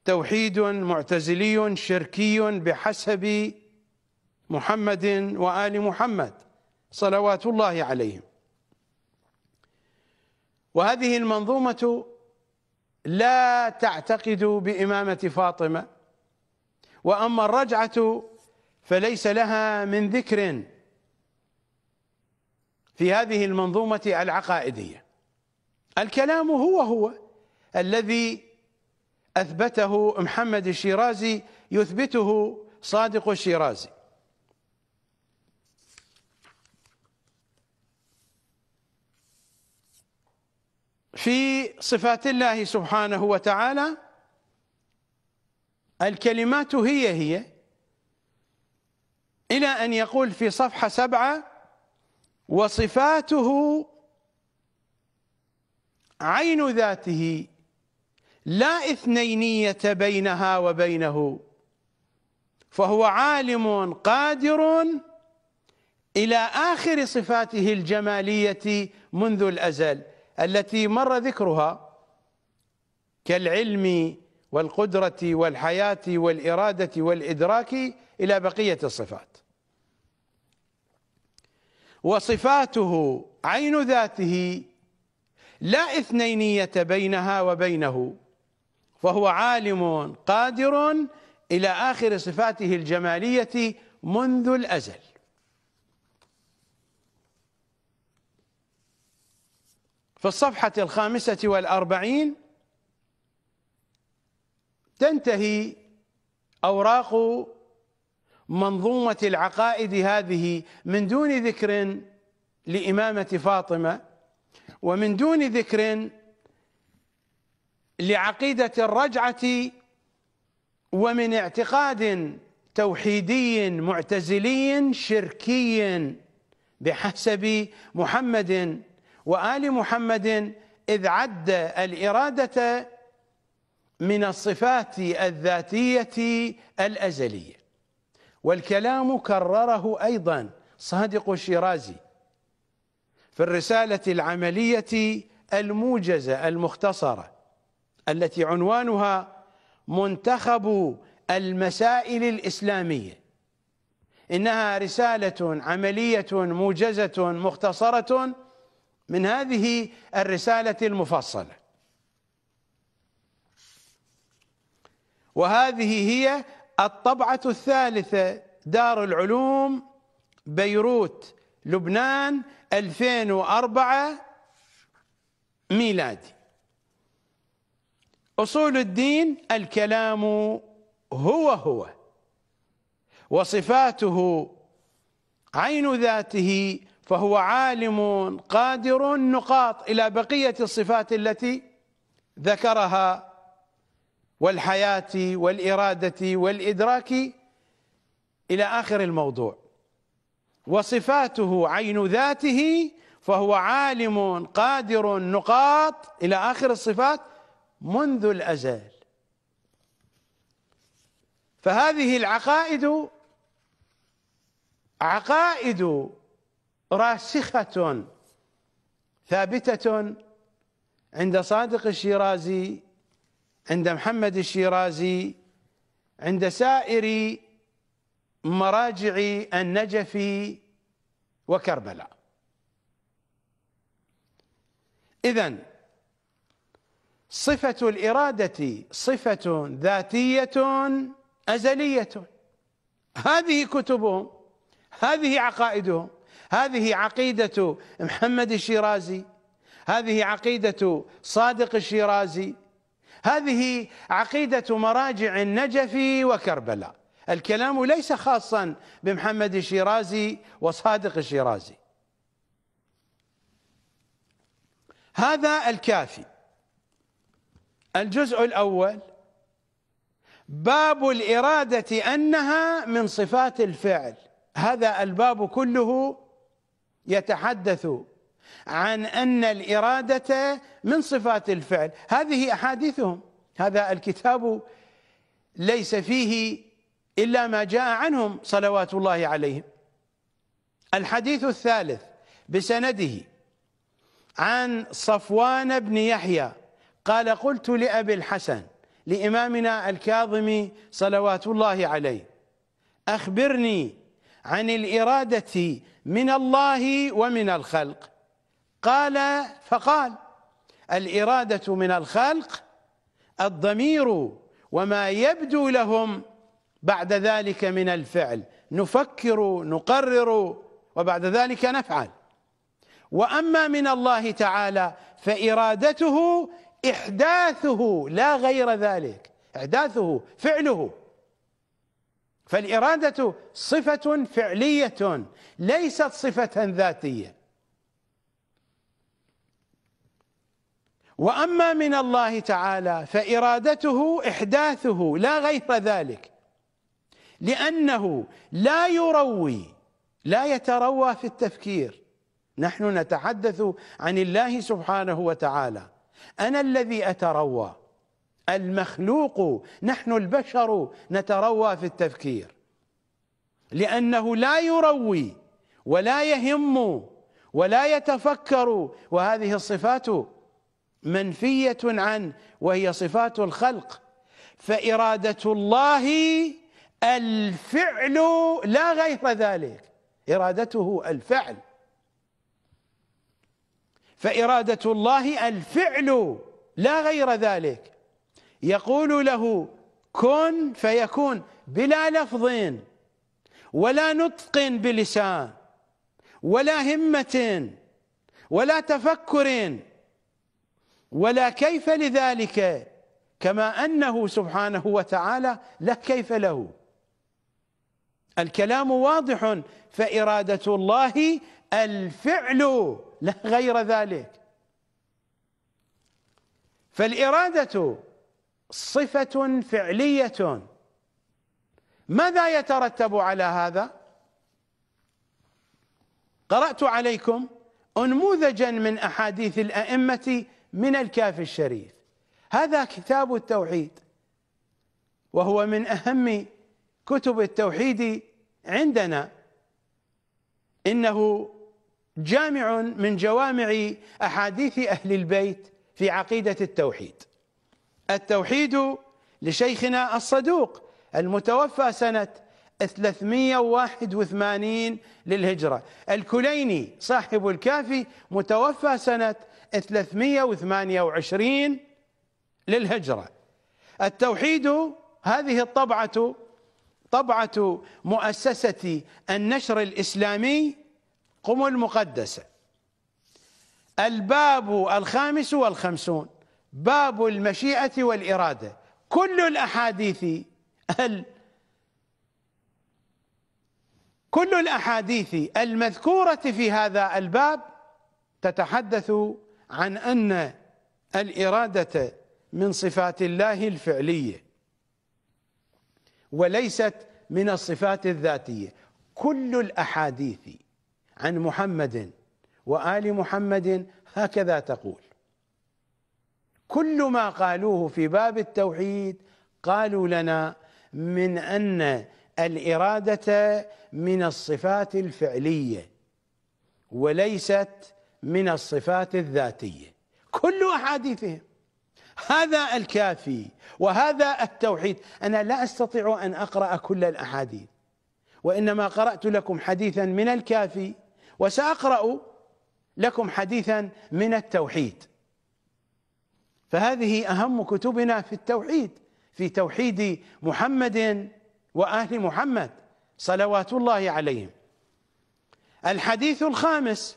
توحيد معتزلي شركي بحسب محمد وآل محمد صلوات الله عليهم وهذه المنظومة لا تعتقد بإمامة فاطمة وأما الرجعة فليس لها من ذكر في هذه المنظومة العقائدية الكلام هو هو الذي أثبته محمد الشيرازي يثبته صادق الشيرازي في صفات الله سبحانه وتعالى الكلمات هي هي إلى أن يقول في صفحة سبعة وصفاته عين ذاته لا اثنينية بينها وبينه فهو عالم قادر إلى آخر صفاته الجمالية منذ الأزل التي مر ذكرها كالعلم والقدرة والحياة والإرادة والإدراك إلى بقية الصفات وصفاته عين ذاته لا اثنينية بينها وبينه فهو عالم قادر إلى آخر صفاته الجمالية منذ الأزل في الصفحة الخامسة والأربعين تنتهي أوراق منظومة العقائد هذه من دون ذكر لإمامة فاطمة ومن دون ذكر لعقيدة الرجعة ومن اعتقاد توحيدي معتزلي شركي بحسب محمد وآل محمد إذ عد الإرادة من الصفات الذاتية الأزلية والكلام كرره أيضا صادق الشيرازي في الرسالة العملية الموجزة المختصرة التي عنوانها منتخب المسائل الإسلامية إنها رسالة عملية موجزة مختصرة من هذه الرسالة المفصلة وهذه هي الطبعة الثالثة دار العلوم بيروت لبنان 2004 ميلادي أصول الدين الكلام هو هو وصفاته عين ذاته فهو عالم قادر نقاط إلى بقية الصفات التي ذكرها والحياة والإرادة والإدراك إلى آخر الموضوع وصفاته عين ذاته فهو عالم قادر نقاط إلى آخر الصفات منذ الأزل فهذه العقائد عقائد راسخة ثابتة عند صادق الشيرازي عند محمد الشيرازي عند سائر مراجع النجف وكربلاء إذا صفة الإرادة صفة ذاتية أزلية هذه كتبهم هذه عقائدهم هذه عقيدة محمد الشيرازي هذه عقيدة صادق الشيرازي هذه عقيدة مراجع النجف وكربلاء الكلام ليس خاصا بمحمد الشيرازي وصادق الشيرازي هذا الكافي الجزء الأول باب الإرادة أنها من صفات الفعل هذا الباب كله يتحدث عن أن الإرادة من صفات الفعل هذه أحاديثهم هذا الكتاب ليس فيه إلا ما جاء عنهم صلوات الله عليهم الحديث الثالث بسنده عن صفوان بن يحيى قال قلت لأبي الحسن لإمامنا الكاظم صلوات الله عليه أخبرني عن الإرادة من الله ومن الخلق قال فقال الإرادة من الخلق الضمير وما يبدو لهم بعد ذلك من الفعل نفكر نقرر وبعد ذلك نفعل وأما من الله تعالى فإرادته إحداثه لا غير ذلك إحداثه فعله فالإرادة صفة فعلية ليست صفة ذاتية وأما من الله تعالى فإرادته إحداثه لا غير ذلك لأنه لا يروي لا يتروى في التفكير نحن نتحدث عن الله سبحانه وتعالى أنا الذي أتروى المخلوق نحن البشر نتروى في التفكير لأنه لا يروي ولا يهم ولا يتفكر وهذه الصفات منفية عن وهي صفات الخلق فإرادة الله الفعل لا غير ذلك إرادته الفعل فإرادة الله الفعل لا غير ذلك يقول له كن فيكون بلا لفظ ولا نطق بلسان ولا همة ولا تفكر ولا كيف لذلك كما أنه سبحانه وتعالى لا كيف له الكلام واضح فإرادة الله الفعل لا غير ذلك فالإرادة صفة فعلية ماذا يترتب على هذا قرأت عليكم أنموذجا من أحاديث الأئمة من الكافي الشريف هذا كتاب التوحيد وهو من أهم كتب التوحيد عندنا إنه جامع من جوامع أحاديث أهل البيت في عقيدة التوحيد التوحيد لشيخنا الصدوق المتوفى سنة 381 للهجرة الكليني صاحب الكافي متوفى سنة 328 للهجرة التوحيد هذه الطبعة طبعة مؤسسة النشر الإسلامي قم المقدسة الباب الخامس والخمسون باب المشيئة والإرادة كل الأحاديث ال كل الأحاديث المذكورة في هذا الباب تتحدث عن أن الإرادة من صفات الله الفعلية وليست من الصفات الذاتية كل الأحاديث عن محمد وآل محمد هكذا تقول كل ما قالوه في باب التوحيد قالوا لنا من ان الاراده من الصفات الفعليه وليست من الصفات الذاتيه كل احاديثهم هذا الكافي وهذا التوحيد انا لا استطيع ان اقرا كل الاحاديث وانما قرات لكم حديثا من الكافي وساقرا لكم حديثا من التوحيد فهذه أهم كتبنا في التوحيد في توحيد محمد واهل محمد صلوات الله عليهم الحديث الخامس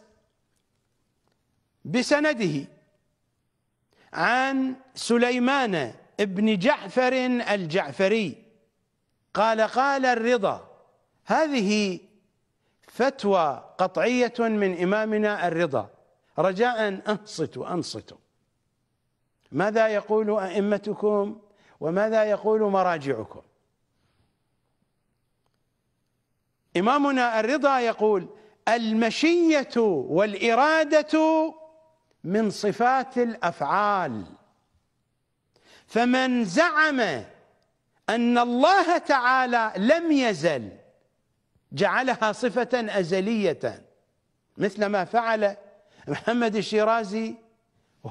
بسنده عن سليمان بن جعفر الجعفري قال قال الرضا هذه فتوى قطعية من إمامنا الرضا رجاء أنصتوا أنصتوا ماذا يقول ائمتكم وماذا يقول مراجعكم امامنا الرضا يقول المشيه والاراده من صفات الافعال فمن زعم ان الله تعالى لم يزل جعلها صفه ازليه مثل ما فعل محمد الشيرازي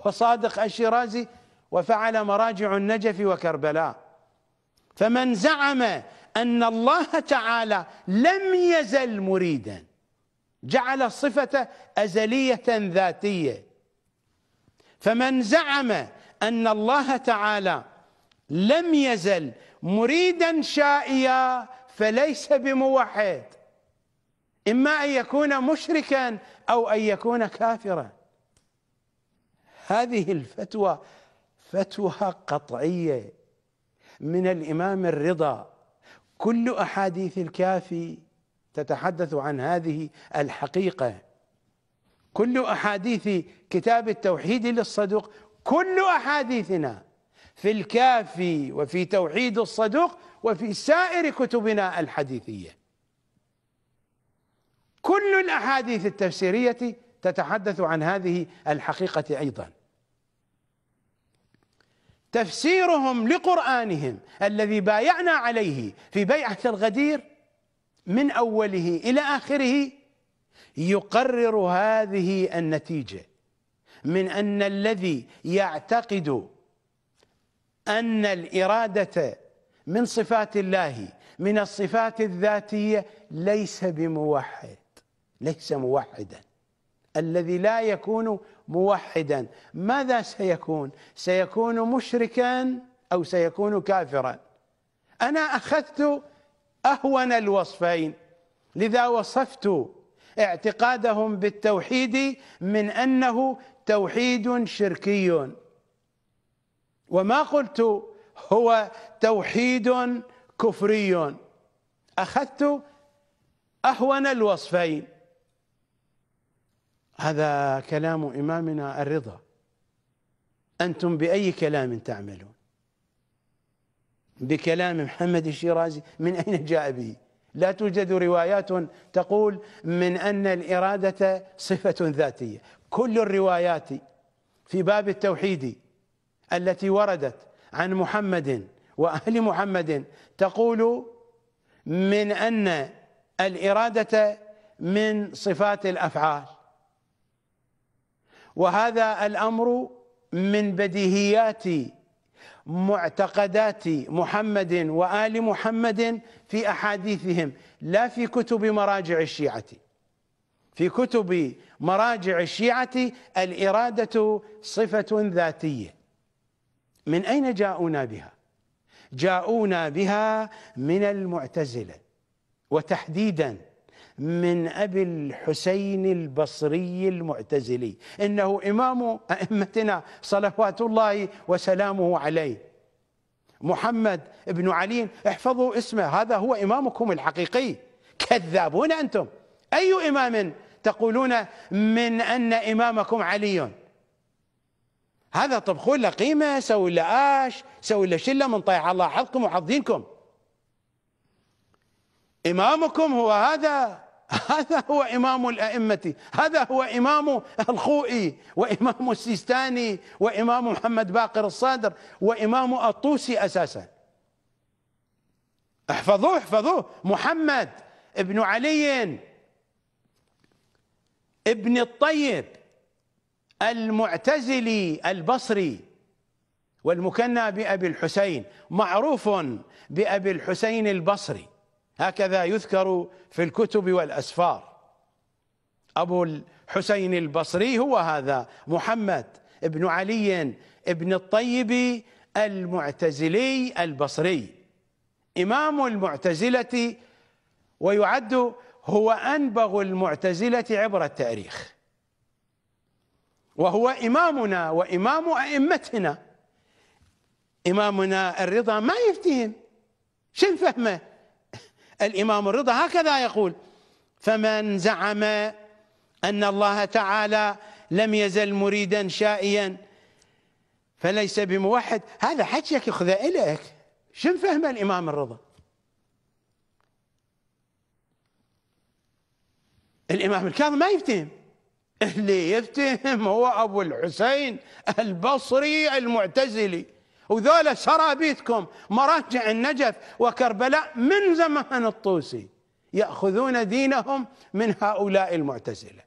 وصادق الشيرازي وفعل مراجع النجف وكربلاء فمن زعم أن الله تعالى لم يزل مريدا جعل الصفة أزلية ذاتية فمن زعم أن الله تعالى لم يزل مريدا شائيا فليس بموحد إما أن يكون مشركا أو أن يكون كافرا هذه الفتوى فتوى قطعية من الإمام الرضا كل أحاديث الكافي تتحدث عن هذه الحقيقة كل أحاديث كتاب التوحيد للصدوق كل أحاديثنا في الكافي وفي توحيد الصدوق وفي سائر كتبنا الحديثية كل الأحاديث التفسيرية تتحدث عن هذه الحقيقة أيضاً تفسيرهم لقرآنهم الذي بايعنا عليه في بيعة الغدير من أوله إلى آخره يقرر هذه النتيجة من أن الذي يعتقد أن الإرادة من صفات الله من الصفات الذاتية ليس بموحد ليس موحدا الذي لا يكون موحدا ماذا سيكون سيكون مشركا أو سيكون كافرا أنا أخذت أهون الوصفين لذا وصفت اعتقادهم بالتوحيد من أنه توحيد شركي وما قلت هو توحيد كفري أخذت أهون الوصفين هذا كلام إمامنا الرضا أنتم بأي كلام تعملون بكلام محمد الشيرازي من أين جاء به لا توجد روايات تقول من أن الإرادة صفة ذاتية كل الروايات في باب التوحيد التي وردت عن محمد وأهل محمد تقول من أن الإرادة من صفات الأفعال وهذا الامر من بديهيات معتقدات محمد وال محمد في احاديثهم لا في كتب مراجع الشيعه في كتب مراجع الشيعه الاراده صفه ذاتيه من اين جاءونا بها جاءونا بها من المعتزله وتحديدا من أبي الحسين البصري المعتزلي إنه إمام أئمتنا صلوات الله وسلامه عليه محمد بن علي احفظوا اسمه هذا هو إمامكم الحقيقي كذابون أنتم أي إمام تقولون من أن إمامكم علي هذا طبخون له قيمة سووا له آش سووا له شلة من طيع الله حظكم وحظ دينكم إمامكم هو هذا *laughs* هذا هو إمام الأئمة هذا هو إمام الخوئي وإمام السيستاني وإمام محمد باقر الصادر وإمام الطوسي أساسا احفظوه احفظوه محمد ابن علي ابن الطيب المعتزلي البصري والمكنى بأبي الحسين معروف بأبي الحسين البصري هكذا يذكر في الكتب والأسفار أبو الحسين البصري هو هذا محمد بن علي بن الطيب المعتزلي البصري إمام المعتزلة ويعد هو أنبغ المعتزلة عبر التاريخ وهو إمامنا وإمام أئمتنا إمامنا الرضا ما يفتهم شن فهمه الإمام الرضا هكذا يقول فمن زعم أن الله تعالى لم يزل مريدا شائيا فليس بموحد هذا حكيك يخذ إليك شن فهم الإمام الرضا الإمام الكاظم ما يفتهم اللي يفتهم هو أبو الحسين البصري المعتزلي وذولا سرابيتكم مراجع النجف وكربلاء من زمان الطوسي ياخذون دينهم من هؤلاء المعتزله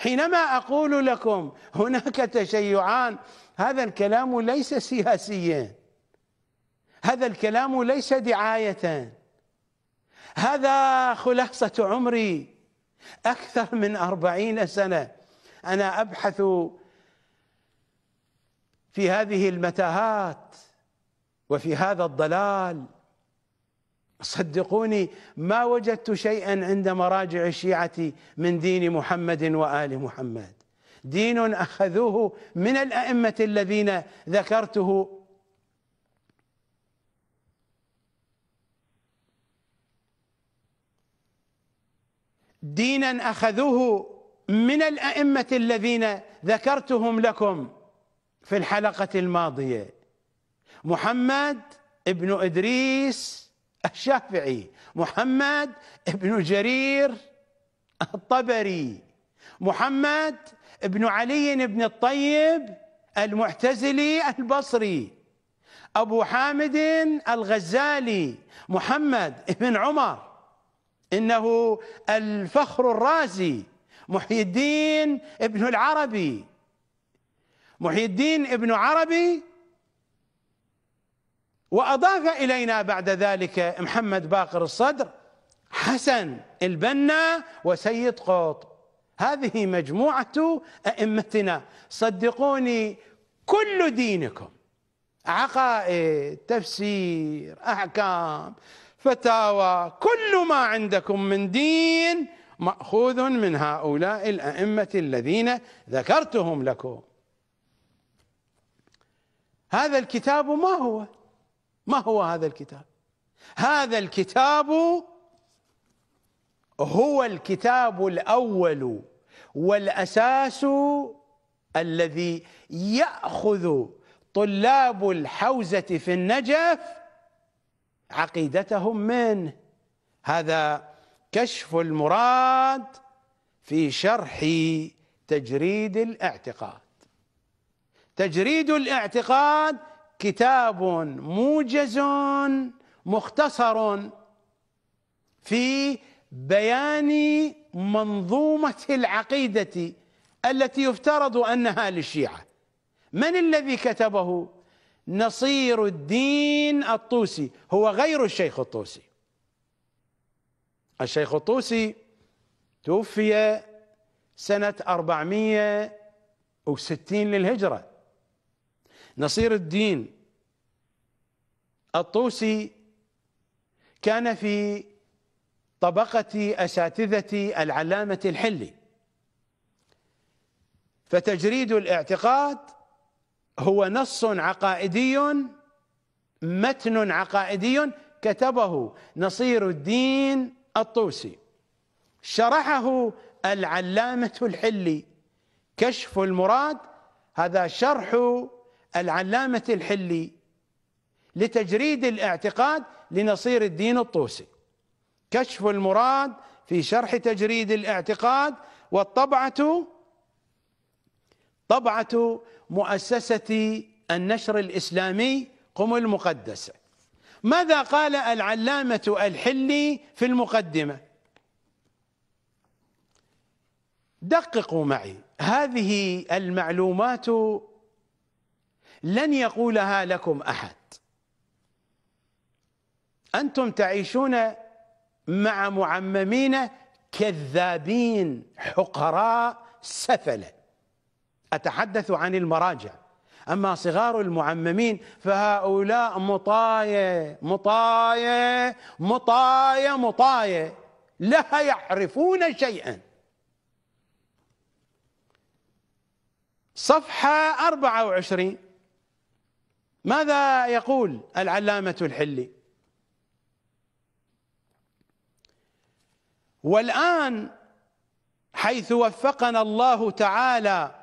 حينما اقول لكم هناك تشيعان هذا الكلام ليس سياسيا هذا الكلام ليس دعايه هذا خلاصه عمري اكثر من اربعين سنه انا ابحث في هذه المتاهات وفي هذا الضلال صدقوني ما وجدت شيئا عند مراجع الشيعة من دين محمد وآل محمد دين أخذوه من الأئمة الذين ذكرته دينا أخذوه من الأئمة الذين ذكرتهم لكم في الحلقة الماضية محمد ابن إدريس الشافعي محمد ابن جرير الطبري محمد ابن علي بن الطيب المعتزلي البصري أبو حامد الغزالي محمد بن عمر إنه الفخر الرازي محي الدين ابن العربي محي الدين ابن عربي واضاف الينا بعد ذلك محمد باقر الصدر حسن البنا وسيد قطب هذه مجموعه ائمتنا صدقوني كل دينكم عقائد تفسير احكام فتاوى كل ما عندكم من دين ماخوذ من هؤلاء الائمه الذين ذكرتهم لكم هذا الكتاب ما هو ما هو هذا الكتاب هذا الكتاب هو الكتاب الأول والأساس الذي يأخذ طلاب الحوزة في النجف عقيدتهم منه هذا كشف المراد في شرح تجريد الاعتقاد تجريد الاعتقاد كتاب موجز مختصر في بيان منظومة العقيدة التي يفترض أنها للشيعة من الذي كتبه؟ نصير الدين الطوسي هو غير الشيخ الطوسي الشيخ الطوسي توفي سنة 460 للهجرة نصير الدين الطوسي كان في طبقة أساتذة العلامة الحلي فتجريد الاعتقاد هو نص عقائدي متن عقائدي كتبه نصير الدين الطوسي شرحه العلامة الحلي كشف المراد هذا شرح العلامة الحلي لتجريد الاعتقاد لنصير الدين الطوسي كشف المراد في شرح تجريد الاعتقاد والطبعة طبعة مؤسسة النشر الإسلامي قم المقدسة ماذا قال العلامة الحلي في المقدمة دققوا معي هذه المعلومات لن يقولها لكم أحد أنتم تعيشون مع معممين كذابين حقراء سفلة أتحدث عن المراجع أما صغار المعممين فهؤلاء مطاية مطاية مطاية مطاية لا يعرفون شيئا صفحة 24 ماذا يقول العلامة الحلي والآن حيث وفقنا الله تعالى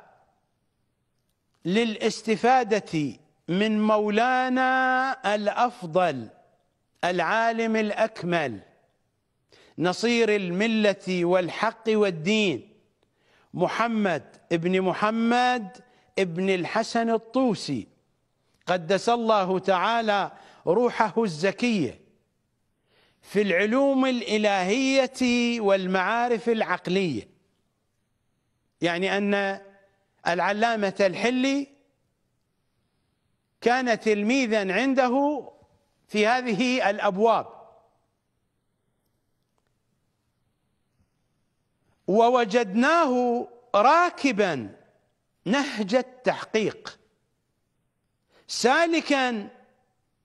للاستفادة من مولانا الأفضل العالم الأكمل نصير الملة والحق والدين محمد ابن محمد ابن الحسن الطوسي قدس الله تعالى روحه الزكيه في العلوم الالهيه والمعارف العقليه يعني ان العلامه الحلي كان تلميذا عنده في هذه الابواب ووجدناه راكبا نهج التحقيق سالكا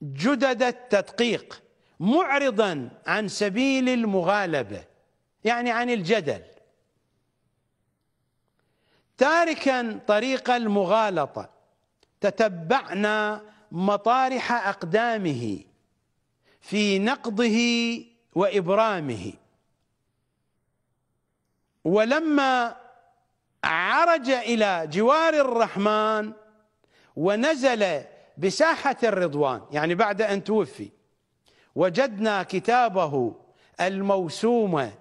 جدد التدقيق معرضا عن سبيل المغالبة يعني عن الجدل تاركا طريق المغالطة تتبعنا مطارح أقدامه في نقضه وإبرامه ولما عرج إلى جوار الرحمن ونزل بساحة الرضوان يعني بعد أن توفي وجدنا كتابه الموسوم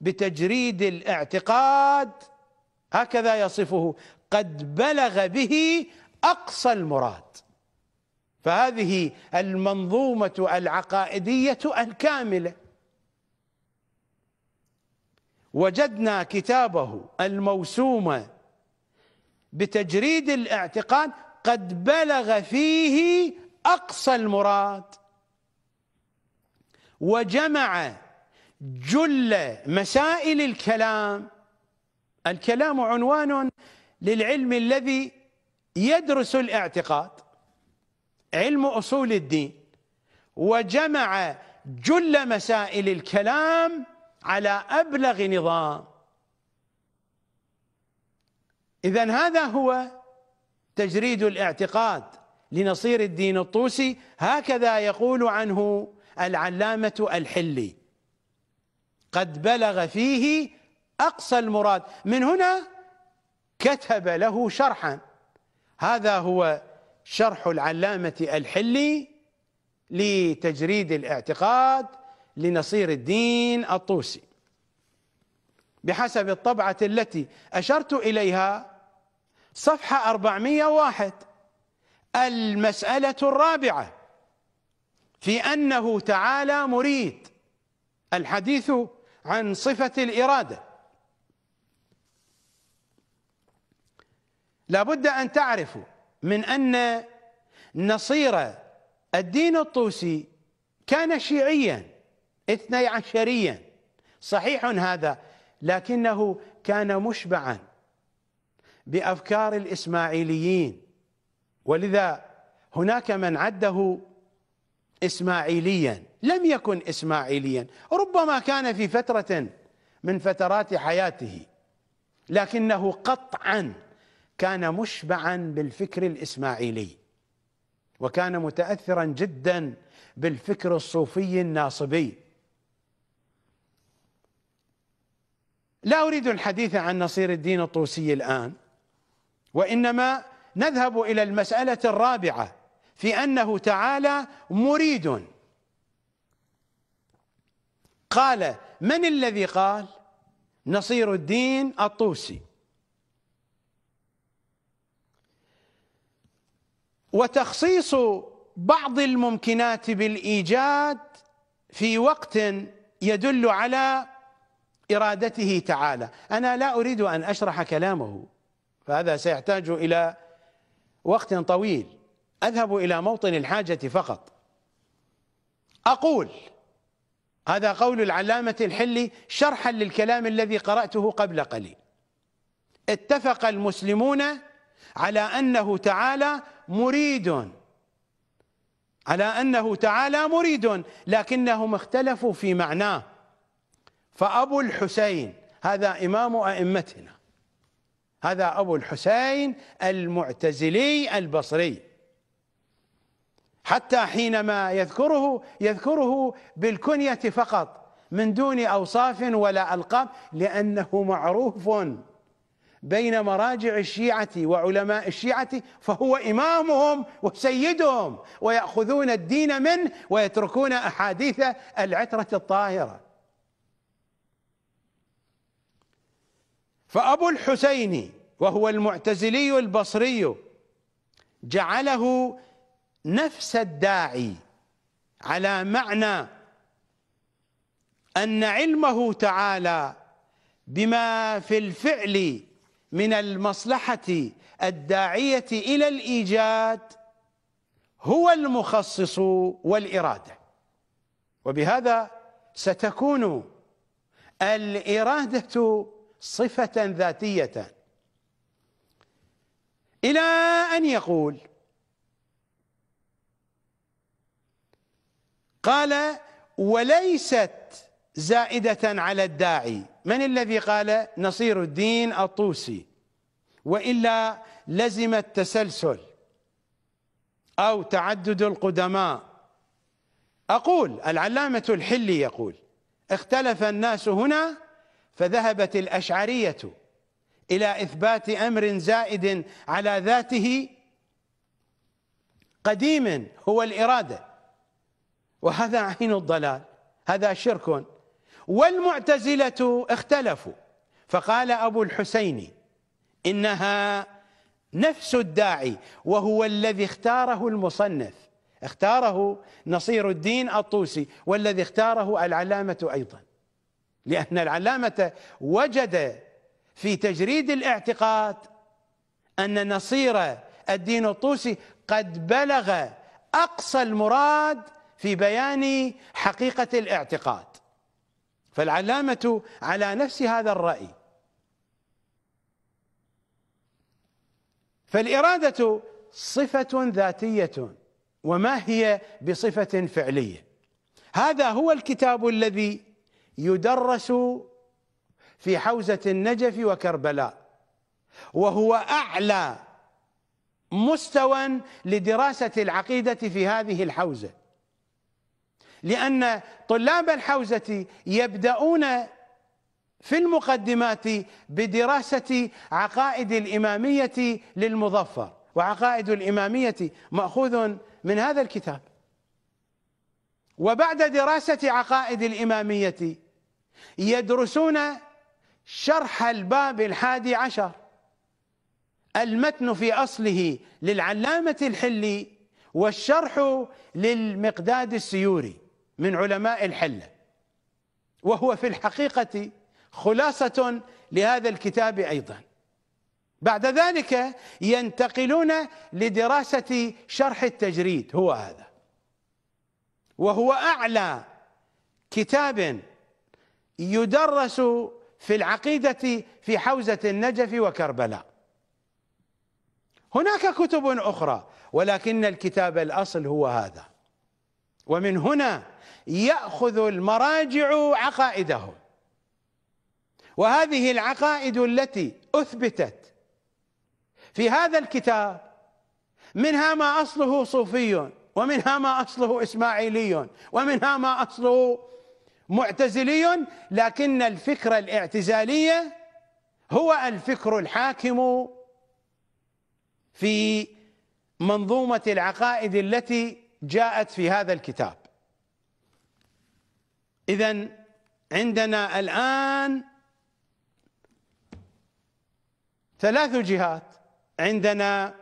بتجريد الاعتقاد هكذا يصفه قد بلغ به أقصى المراد فهذه المنظومة العقائدية الكاملة وجدنا كتابه الموسوم بتجريد الاعتقاد قد بلغ فيه أقصى المراد وجمع جل مسائل الكلام الكلام عنوان للعلم الذي يدرس الاعتقاد علم أصول الدين وجمع جل مسائل الكلام على أبلغ نظام إذا هذا هو تجريد الاعتقاد لنصير الدين الطوسي هكذا يقول عنه العلامة الحلي قد بلغ فيه أقصى المراد من هنا كتب له شرحا هذا هو شرح العلامة الحلي لتجريد الاعتقاد لنصير الدين الطوسي بحسب الطبعة التي أشرت إليها صفحة 401 المسألة الرابعة في أنه تعالى مريد الحديث عن صفة الإرادة لابد أن تعرفوا من أن نصير الدين الطوسي كان شيعيا اثني عشريا صحيح هذا لكنه كان مشبعا بافكار الاسماعيليين ولذا هناك من عده اسماعيليا لم يكن اسماعيليا ربما كان في فتره من فترات حياته لكنه قطعا كان مشبعا بالفكر الاسماعيلي وكان متاثرا جدا بالفكر الصوفي الناصبي لا اريد الحديث عن نصير الدين الطوسي الان وإنما نذهب إلى المسألة الرابعة في أنه تعالى مريد قال من الذي قال نصير الدين الطوسي وتخصيص بعض الممكنات بالإيجاد في وقت يدل على إرادته تعالى أنا لا أريد أن أشرح كلامه فهذا سيحتاج إلى وقت طويل أذهب إلى موطن الحاجة فقط أقول هذا قول العلامة الحلي شرحا للكلام الذي قرأته قبل قليل اتفق المسلمون على أنه تعالى مريد على أنه تعالى مريد لكنهم اختلفوا في معناه فأبو الحسين هذا إمام أئمتنا هذا أبو الحسين المعتزلي البصري حتى حينما يذكره يذكره بالكنية فقط من دون أوصاف ولا ألقاب لأنه معروف بين مراجع الشيعة وعلماء الشيعة فهو إمامهم وسيدهم ويأخذون الدين منه ويتركون أحاديث العترة الطاهرة فأبو الحسين وهو المعتزلي البصري جعله نفس الداعي على معنى أن علمه تعالى بما في الفعل من المصلحة الداعية إلى الإيجاد هو المخصص والإرادة وبهذا ستكون الإرادة صفة ذاتية إلى أن يقول قال وليست زائدة على الداعي من الذي قال نصير الدين الطوسي وإلا لزم التسلسل أو تعدد القدماء أقول العلامة الحلي يقول اختلف الناس هنا فذهبت الاشعريه الى اثبات امر زائد على ذاته قديم هو الاراده وهذا عين الضلال هذا شرك والمعتزله اختلفوا فقال ابو الحسين انها نفس الداعي وهو الذي اختاره المصنف اختاره نصير الدين الطوسي والذي اختاره العلامه ايضا لأن العلامة وجد في تجريد الاعتقاد أن نصير الدين الطوسي قد بلغ أقصى المراد في بيان حقيقة الاعتقاد فالعلامة على نفس هذا الرأي فالإرادة صفة ذاتية وما هي بصفة فعلية هذا هو الكتاب الذي يدرس في حوزة النجف وكربلاء وهو أعلى مستوى لدراسة العقيدة في هذه الحوزة لأن طلاب الحوزة يبدأون في المقدمات بدراسة عقائد الإمامية للمظفر وعقائد الإمامية مأخوذ من هذا الكتاب وبعد دراسة عقائد الإمامية يدرسون شرح الباب الحادي عشر المتن في أصله للعلامة الحلي والشرح للمقداد السيوري من علماء الحلة وهو في الحقيقة خلاصة لهذا الكتاب أيضا بعد ذلك ينتقلون لدراسة شرح التجريد هو هذا وهو أعلى كتاب يدرس في العقيدة في حوزة النجف وكربلاء هناك كتب أخرى ولكن الكتاب الأصل هو هذا ومن هنا يأخذ المراجع عقائدهم وهذه العقائد التي أثبتت في هذا الكتاب منها ما أصله صوفي ومنها ما أصله إسماعيلي ومنها ما أصله معتزلي لكن الفكر الاعتزالي هو الفكر الحاكم في منظومة العقائد التي جاءت في هذا الكتاب إذا عندنا الآن ثلاث جهات عندنا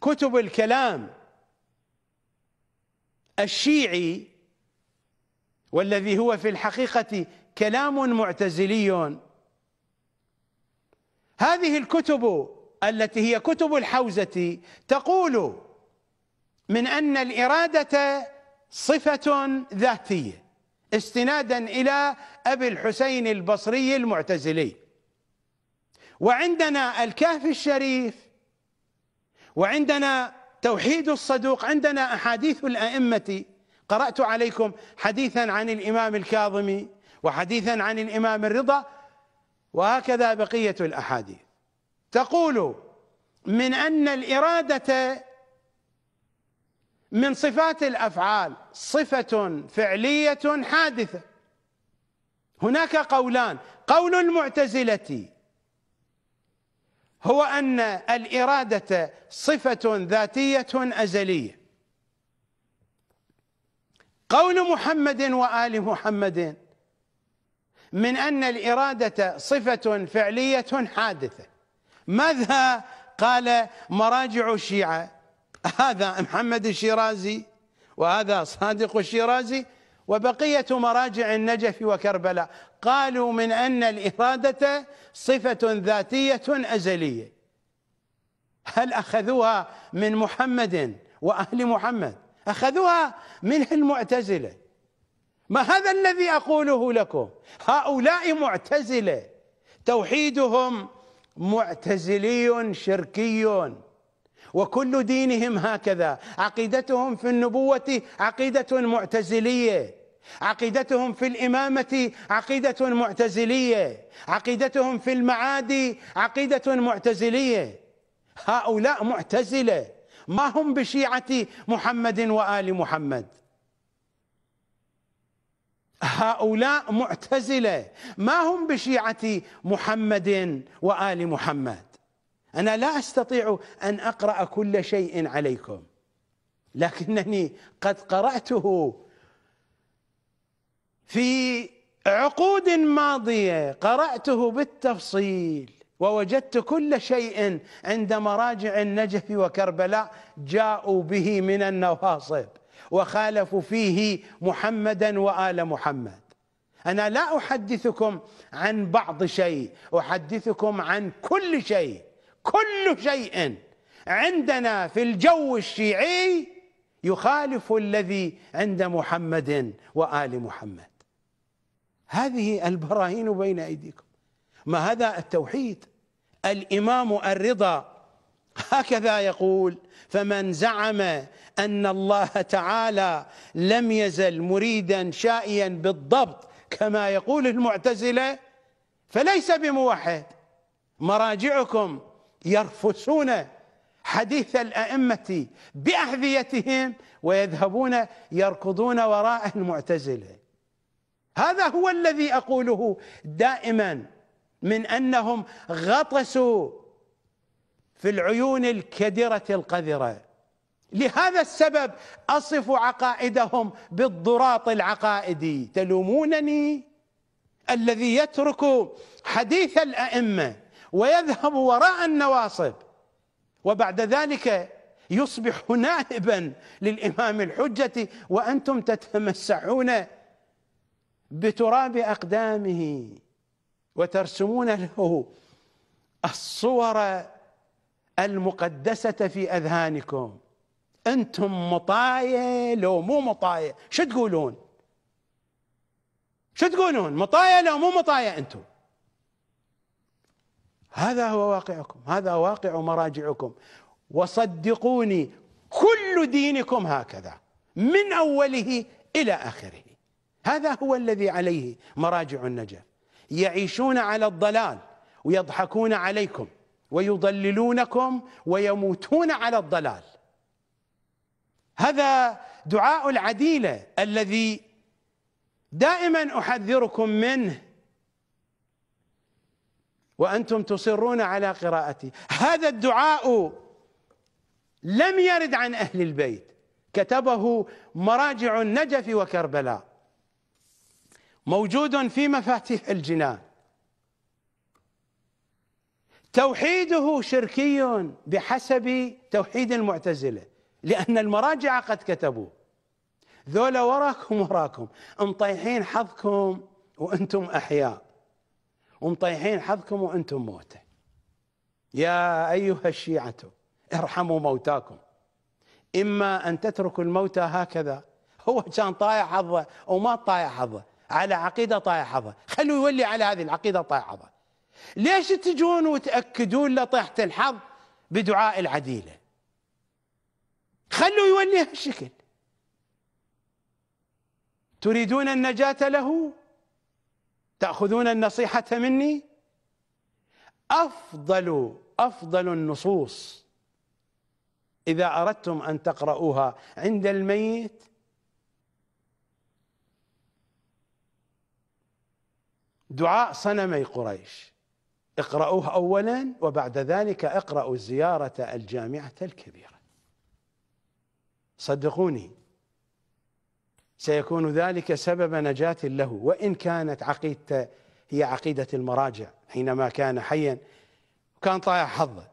كتب الكلام الشيعي والذي هو في الحقيقة كلام معتزلي هذه الكتب التي هي كتب الحوزة تقول من أن الإرادة صفة ذاتية استنادا إلى أبي الحسين البصري المعتزلي وعندنا الكهف الشريف وعندنا توحيد الصدوق عندنا أحاديث الأئمة قرأت عليكم حديثا عن الإمام الكاظمي وحديثا عن الإمام الرضا وهكذا بقية الأحاديث تقول من أن الإرادة من صفات الأفعال صفة فعلية حادثة هناك قولان قول المعتزلة هو أن الإرادة صفة ذاتية أزلية قول محمد وآل محمد من أن الإرادة صفة فعلية حادثة ماذا قال مراجع الشيعة هذا محمد الشيرازي وهذا صادق الشيرازي وبقية مراجع النجف وكربلاء قالوا من أن الإرادة صفة ذاتية أزلية هل أخذوها من محمد وأهل محمد أخذوها من المعتزلة ما هذا الذي أقوله لكم هؤلاء معتزلة توحيدهم معتزلي شركي وكل دينهم هكذا عقيدتهم في النبوة عقيدة معتزلية عقيدتهم في الإمامة عقيدة معتزلية عقيدتهم في المعادي عقيدة معتزلية هؤلاء معتزلة ما هم بشيعة محمد وآل محمد هؤلاء معتزلة ما هم بشيعة محمد وآل محمد أنا لا أستطيع أن أقرأ كل شيء عليكم لكنني قد قرأته في عقود ماضية قرأته بالتفصيل ووجدت كل شيء عند مراجع النجف وكربلاء جاءوا به من النواصب وخالفوا فيه محمدا وآل محمد أنا لا أحدثكم عن بعض شيء أحدثكم عن كل شيء كل شيء عندنا في الجو الشيعي يخالف الذي عند محمد وآل محمد هذه البراهين بين أيديكم ما هذا التوحيد الإمام الرضا هكذا يقول فمن زعم أن الله تعالى لم يزل مريدا شائيا بالضبط كما يقول المعتزلة فليس بموحد مراجعكم يرفسون حديث الأئمة بأحذيتهم ويذهبون يركضون وراء المعتزلة هذا هو الذي أقوله دائما من انهم غطسوا في العيون الكدره القذره لهذا السبب اصف عقائدهم بالضراط العقائدي تلومونني الذي يترك حديث الائمه ويذهب وراء النواصب وبعد ذلك يصبح نائبا للامام الحجه وانتم تتمسحون بتراب اقدامه وترسمون له الصور المقدسة في أذهانكم أنتم مطاية لو مو مطاية شو تقولون شو تقولون مطاية لو مو مطاية أنتم هذا هو واقعكم هذا واقع مراجعكم وصدقوني كل دينكم هكذا من أوله إلى آخره هذا هو الذي عليه مراجع النجف يعيشون على الضلال ويضحكون عليكم ويضللونكم ويموتون على الضلال هذا دعاء العديله الذي دائما احذركم منه وانتم تصرون على قراءته هذا الدعاء لم يرد عن اهل البيت كتبه مراجع النجف وكربلاء موجود في مفاتيح الجنان توحيده شركي بحسب توحيد المعتزلة لأن المراجع قد كتبوه ذولا وراكم وراكم مطيحين حظكم وأنتم أحياء ومطيحين حظكم وأنتم موتى يا أيها الشيعة ارحموا موتاكم إما أن تتركوا الموتى هكذا هو كان طايح حظه وما طايح حظه على عقيدة طايحظة خلوا يولي على هذه العقيدة الطايحظة ليش تجون وتأكدون لطيحة الحظ بدعاء العديلة خلوا يولي هالشكل تريدون النجاة له تأخذون النصيحة مني أفضل أفضل النصوص إذا أردتم أن تقرؤوها عند الميت دعاء صنمي قريش اقرأوه أولا وبعد ذلك اقرأوا زيارة الجامعة الكبيرة صدقوني سيكون ذلك سبب نجاة له وإن كانت عقيدته هي عقيدة المراجع حينما كان حيا كان طايع حظه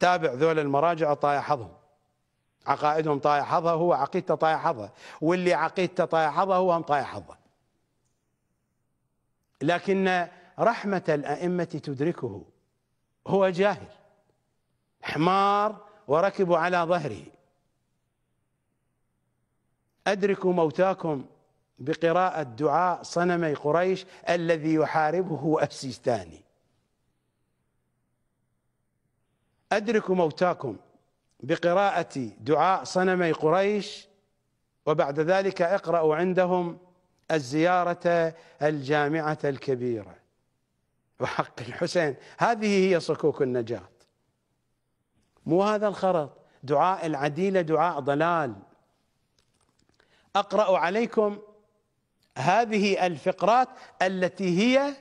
تابع ذول المراجع طايع حظهم عقائدهم طايع حظه هو عقيدته طايع حظه واللي عقيدته طايع حظه هو هم طايع حظه لكن رحمة الأئمة تدركه هو جاهل حمار وركبوا على ظهره أدركوا موتاكم بقراءة دعاء صنمي قريش الذي يحاربه هو السيستاني أدركوا موتاكم بقراءة دعاء صنمي قريش وبعد ذلك اقرأوا عندهم الزيارة الجامعة الكبيرة وحق الحسين هذه هي صكوك النجاة مو هذا الخرط دعاء العديلة دعاء ضلال أقرأ عليكم هذه الفقرات التي هي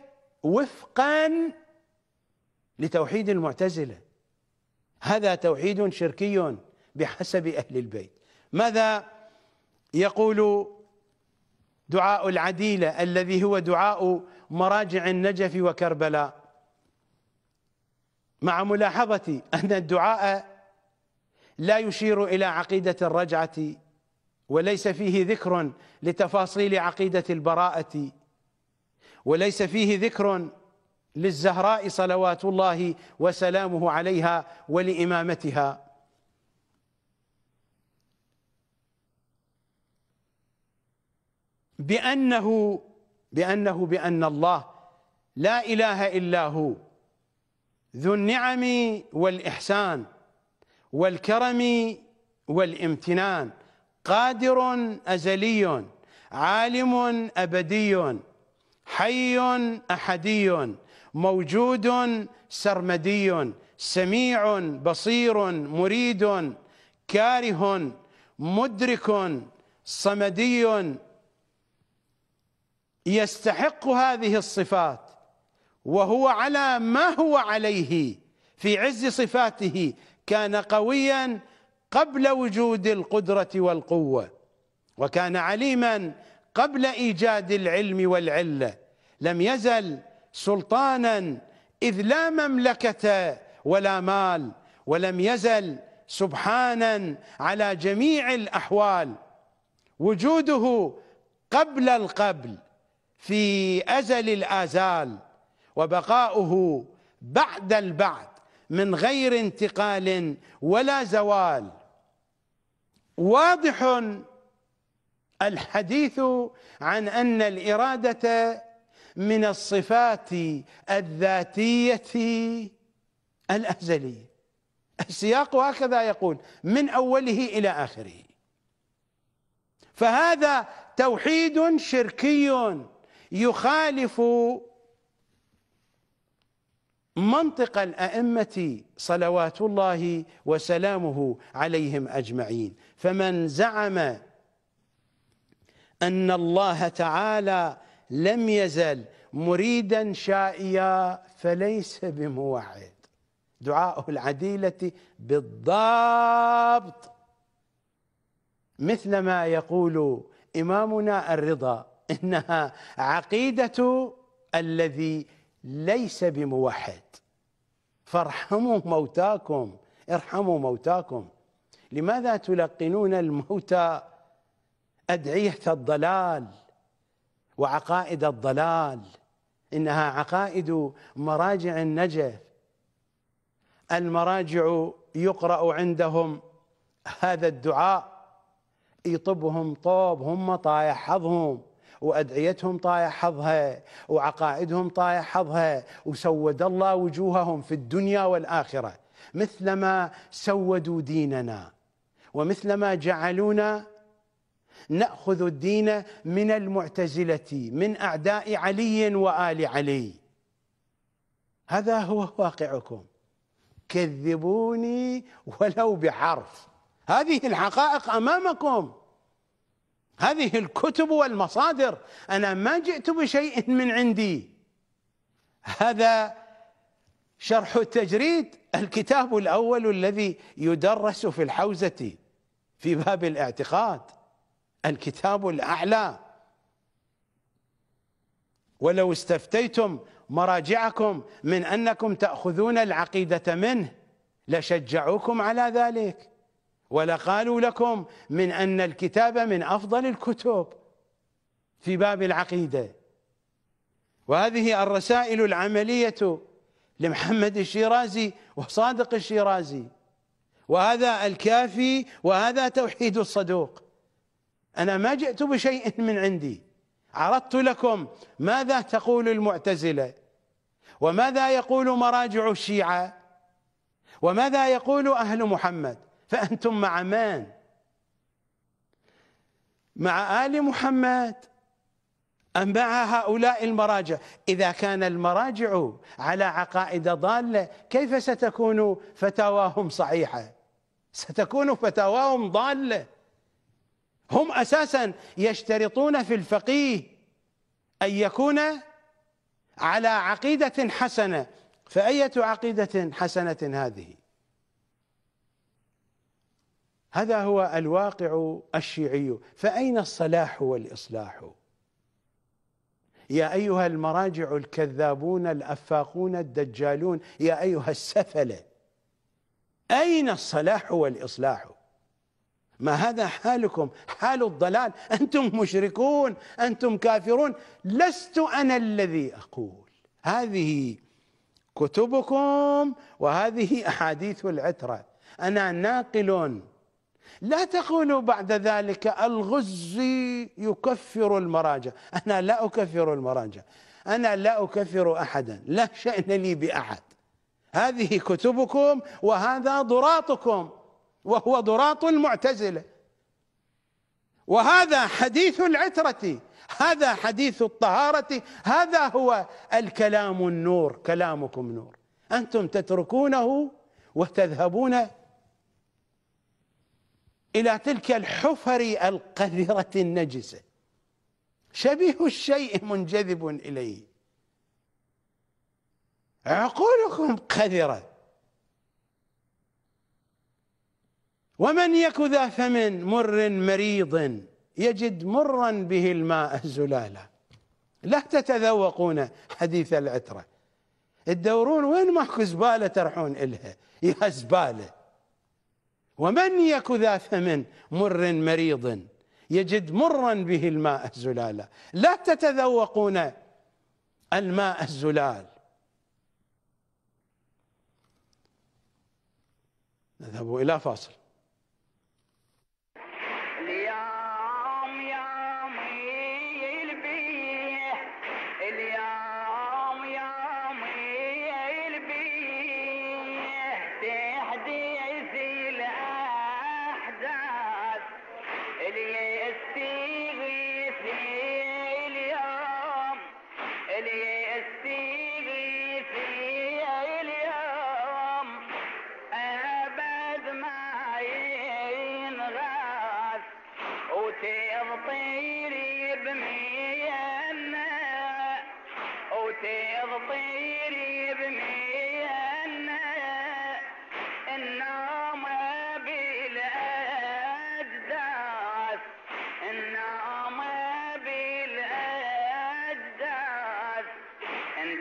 وفقا لتوحيد المعتزلة هذا توحيد شركي بحسب أهل البيت ماذا يقول دعاء العديلة الذي هو دعاء مراجع النجف وكربلاء مع ملاحظة أن الدعاء لا يشير إلى عقيدة الرجعة وليس فيه ذكر لتفاصيل عقيدة البراءة وليس فيه ذكر للزهراء صلوات الله وسلامه عليها ولإمامتها بأنه بأنه بأن الله لا إله إلا هو ذو النعم والإحسان والكرم والامتنان قادر أزلي عالم أبدي حي أحدي موجود سرمدي سميع بصير مريد كاره مدرك صمدي يستحق هذه الصفات وهو على ما هو عليه في عز صفاته كان قويا قبل وجود القدرة والقوة وكان عليما قبل إيجاد العلم والعلة لم يزل سلطانا إذ لا مملكة ولا مال ولم يزل سبحانا على جميع الأحوال وجوده قبل القبل في أزل الآزال وبقاؤه بعد البعد من غير انتقال ولا زوال واضح الحديث عن أن الإرادة من الصفات الذاتية الأزلية السياق هكذا يقول من أوله إلى آخره فهذا توحيد شركي يخالف منطق الأئمة صلوات الله وسلامه عليهم أجمعين فمن زعم أن الله تعالى لم يزل مريدا شائيا فليس بموعد دعاءه العديلة بالضبط مثل ما يقول إمامنا الرضا إنها عقيدة الذي ليس بموحد فارحموا موتاكم ارحموا موتاكم لماذا تلقنون الموتى أدعية الضلال وعقائد الضلال إنها عقائد مراجع النجف المراجع يقرأ عندهم هذا الدعاء يطبهم طوب هم طايح حظهم وأدعيتهم طايح حظها وعقائدهم طايح حظها وسود الله وجوههم في الدنيا والآخرة مثلما سودوا ديننا ومثلما جعلونا نأخذ الدين من المعتزلة من أعداء علي وآل علي هذا هو واقعكم كذبوني ولو بحرف هذه الحقائق أمامكم هذه الكتب والمصادر انا ما جئت بشيء من عندي هذا شرح التجريد الكتاب الاول الذي يدرس في الحوزه في باب الاعتقاد الكتاب الاعلى ولو استفتيتم مراجعكم من انكم تاخذون العقيده منه لشجعوكم على ذلك ولقالوا لكم من أن الكتاب من أفضل الكتب في باب العقيدة وهذه الرسائل العملية لمحمد الشيرازي وصادق الشيرازي وهذا الكافي وهذا توحيد الصدوق أنا ما جئت بشيء من عندي عرضت لكم ماذا تقول المعتزلة وماذا يقول مراجع الشيعة وماذا يقول أهل محمد فأنتم مع من مع آل محمد أم مع هؤلاء المراجع إذا كان المراجع على عقائد ضالة كيف ستكون فتاواهم صحيحة ستكون فتاواهم ضالة هم أساسا يشترطون في الفقيه أن يكون على عقيدة حسنة فأية عقيدة حسنة هذه هذا هو الواقع الشيعي فأين الصلاح والإصلاح يا أيها المراجع الكذابون الأفاقون الدجالون يا أيها السفلة أين الصلاح والإصلاح ما هذا حالكم حال الضلال أنتم مشركون أنتم كافرون لست أنا الذي أقول هذه كتبكم وهذه أحاديث العترة أنا ناقل لا تقولوا بعد ذلك الغزي يكفر المراجع أنا لا أكفر المراجع أنا لا أكفر أحدا لا شأن لي بأحد هذه كتبكم وهذا ضراطكم وهو ضراط المعتزلة وهذا حديث العترة هذا حديث الطهارة هذا هو الكلام النور كلامكم نور أنتم تتركونه وتذهبون إلى تلك الحفر القذرة النجسة شبيه الشيء منجذب إليه عقولكم قذرة ومن يك ذا فم مر مريض يجد مرا به الماء الزلالة لا تتذوقون حديث العترة تدورون وين ماكو زبالة ترحون إلها يا زبالة ومن يك ذا ثمن مر مريض يجد مرا به الماء الزلالا لا تتذوقون الماء الزلال نذهب إلى فاصل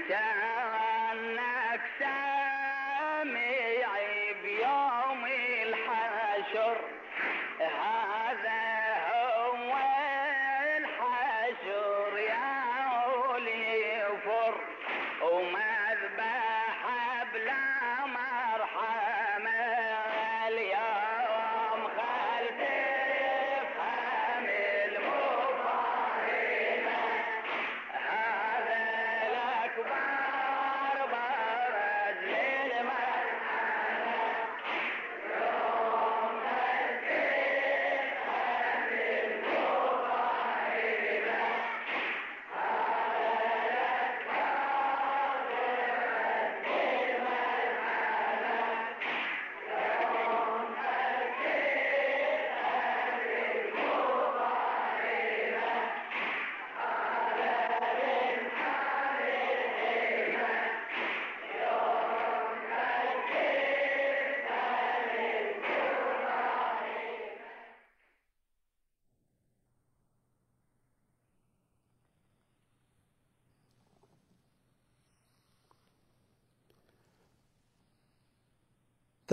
ساعة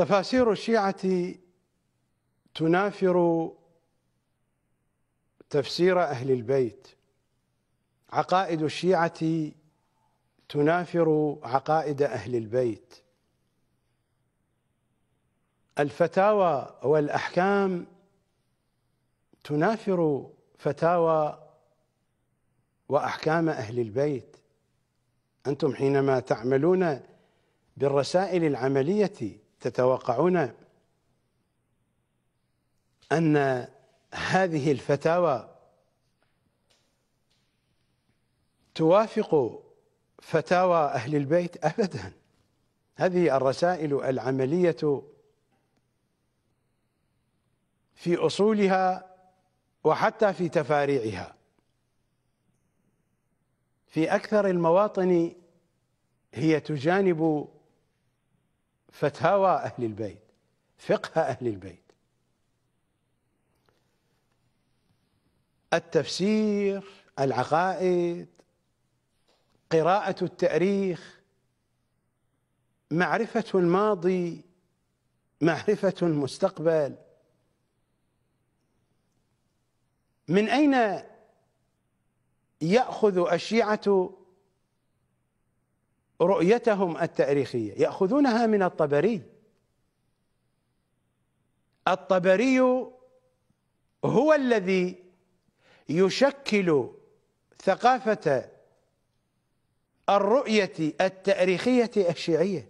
تفاسير الشيعة تنافر تفسير أهل البيت عقائد الشيعة تنافر عقائد أهل البيت الفتاوى والأحكام تنافر فتاوى وأحكام أهل البيت أنتم حينما تعملون بالرسائل العملية تتوقعون أن هذه الفتاوى توافق فتاوى أهل البيت أبدا هذه الرسائل العملية في أصولها وحتى في تفاريعها في أكثر المواطن هي تجانب فتاوى أهل البيت فقه أهل البيت التفسير العقائد قراءة التاريخ معرفة الماضي معرفة المستقبل من أين يأخذ الشيعة رؤيتهم التاريخيه ياخذونها من الطبري الطبري هو الذي يشكل ثقافه الرؤيه التاريخيه الشيعيه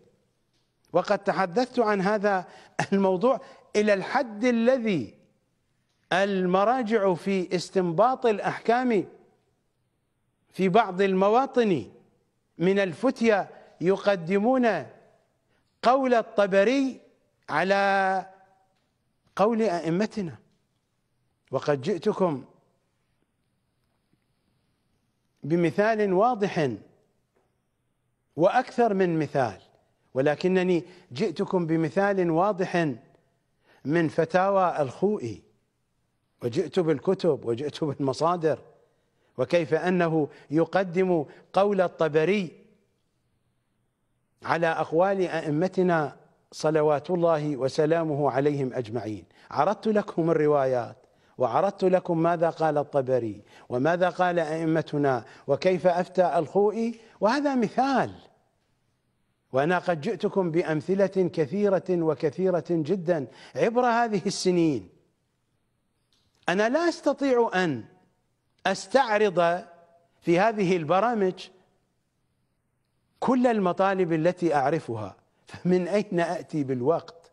وقد تحدثت عن هذا الموضوع الى الحد الذي المراجع في استنباط الاحكام في بعض المواطن من الفتية يقدمون قول الطبري على قول أئمتنا وقد جئتكم بمثال واضح وأكثر من مثال ولكنني جئتكم بمثال واضح من فتاوى الخوئي وجئت بالكتب وجئت بالمصادر وكيف أنه يقدم قول الطبري على أقوال أئمتنا صلوات الله وسلامه عليهم أجمعين عرضت لكم الروايات وعرضت لكم ماذا قال الطبري وماذا قال أئمتنا وكيف أفتى الخوئي وهذا مثال وأنا قد جئتكم بأمثلة كثيرة وكثيرة جدا عبر هذه السنين أنا لا أستطيع أن استعرض في هذه البرامج كل المطالب التي اعرفها فمن اين اتي بالوقت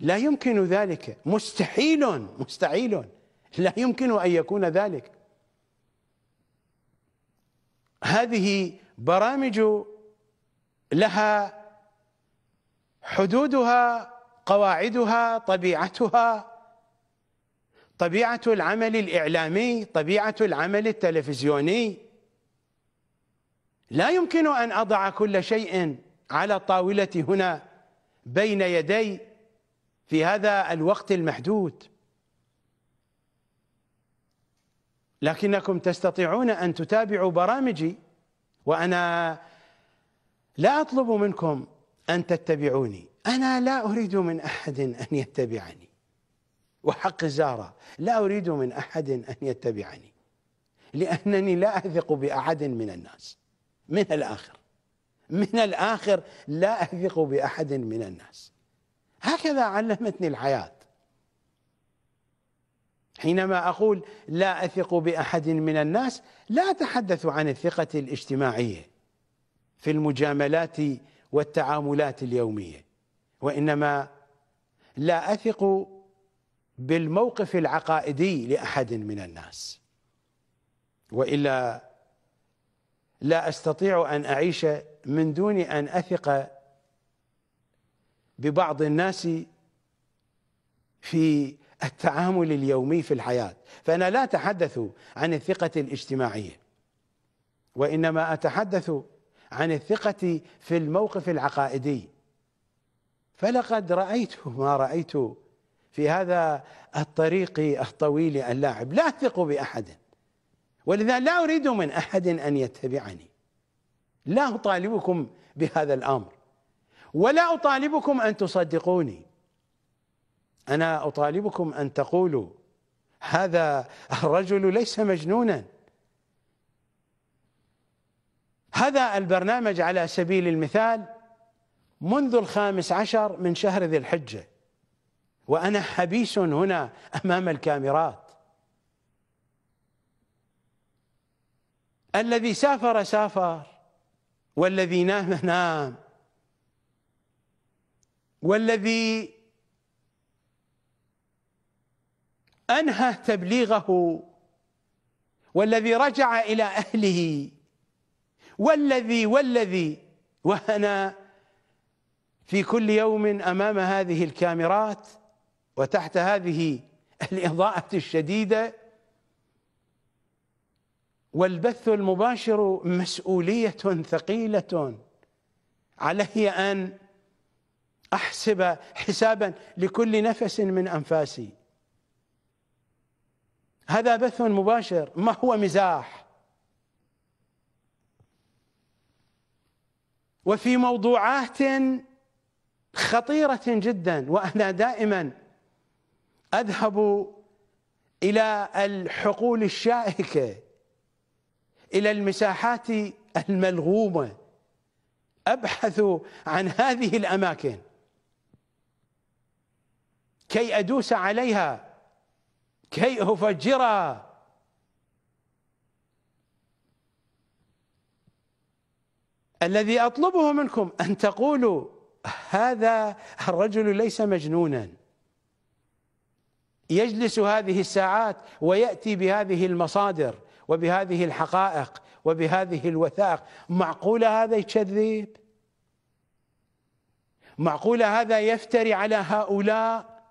لا يمكن ذلك مستحيل مستحيل لا يمكن ان يكون ذلك هذه برامج لها حدودها قواعدها طبيعتها طبيعة العمل الإعلامي طبيعة العمل التلفزيوني لا يمكن أن أضع كل شيء على الطاولة هنا بين يدي في هذا الوقت المحدود لكنكم تستطيعون أن تتابعوا برامجي وأنا لا أطلب منكم أن تتبعوني أنا لا أريد من أحد أن يتبعني وحق زارة لا أريد من أحد أن يتبعني لأنني لا أثق بأحد من الناس من الآخر من الآخر لا أثق بأحد من الناس هكذا علمتني الحياة حينما أقول لا أثق بأحد من الناس لا أتحدث عن الثقة الاجتماعية في المجاملات والتعاملات اليومية وإنما لا أثق بالموقف العقائدي لأحد من الناس وإلا لا أستطيع أن أعيش من دون أن أثق ببعض الناس في التعامل اليومي في الحياة فأنا لا أتحدث عن الثقة الاجتماعية وإنما أتحدث عن الثقة في الموقف العقائدي فلقد رأيت ما رأيت في هذا الطريق الطويل اللاعب لا أثق بأحد ولذا لا أريد من أحد أن يتبعني لا أطالبكم بهذا الأمر ولا أطالبكم أن تصدقوني أنا أطالبكم أن تقولوا هذا الرجل ليس مجنونا هذا البرنامج على سبيل المثال منذ الخامس عشر من شهر ذي الحجه وأنا حبيس هنا أمام الكاميرات الذي سافر سافر والذي نام نام والذي أنهى تبليغه والذي رجع إلى أهله والذي والذي وأنا في كل يوم أمام هذه الكاميرات وتحت هذه *laughs* الإضاءة الشديدة والبث المباشر مسؤولية ثقيلة علي أن أحسب حسابا لكل نفس من أنفاسي هذا بث مباشر ما هو مزاح وفي موضوعات خطيرة جدا وأنا دائما اذهب الى الحقول الشائكه الى المساحات الملغومه ابحث عن هذه الاماكن كي ادوس عليها كي افجرها الذي اطلبه منكم ان تقولوا هذا الرجل ليس مجنونا يجلس هذه الساعات وياتي بهذه المصادر وبهذه الحقائق وبهذه الوثائق معقوله هذا يكذب معقوله هذا يفتري على هؤلاء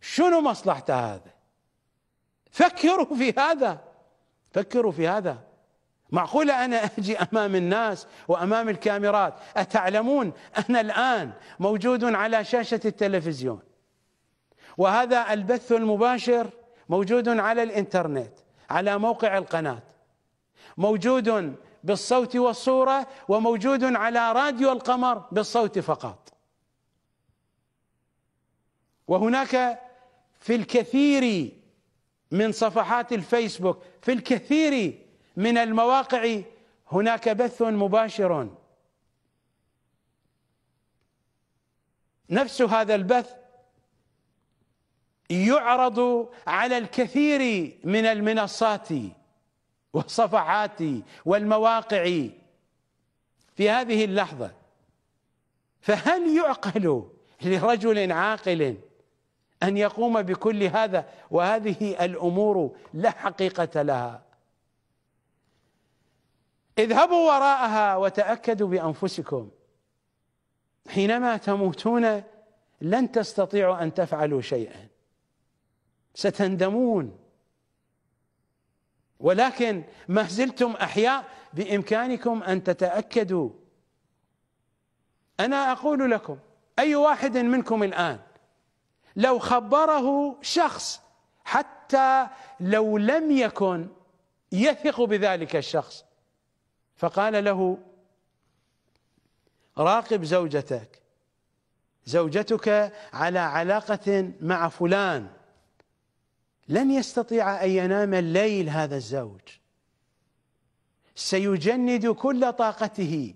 شنو مصلحته هذا فكروا في هذا فكروا في هذا معقولة أنا أجي أمام الناس وأمام الكاميرات أتعلمون أنا الآن موجود على شاشة التلفزيون وهذا البث المباشر موجود على الانترنت على موقع القناه موجود بالصوت والصوره وموجود على راديو القمر بالصوت فقط وهناك في الكثير من صفحات الفيسبوك في الكثير من المواقع هناك بث مباشر نفس هذا البث يعرض على الكثير من المنصات والصفحات والمواقع في هذه اللحظة فهل يعقل لرجل عاقل أن يقوم بكل هذا وهذه الأمور لا حقيقة لها اذهبوا وراءها وتأكدوا بأنفسكم حينما تموتون لن تستطيعوا أن تفعلوا شيئا ستندمون ولكن ما زلتم احياء بامكانكم ان تتاكدوا انا اقول لكم اي واحد منكم الان لو خبره شخص حتى لو لم يكن يثق بذلك الشخص فقال له راقب زوجتك زوجتك على علاقه مع فلان لن يستطيع أن ينام الليل هذا الزوج سيجند كل طاقته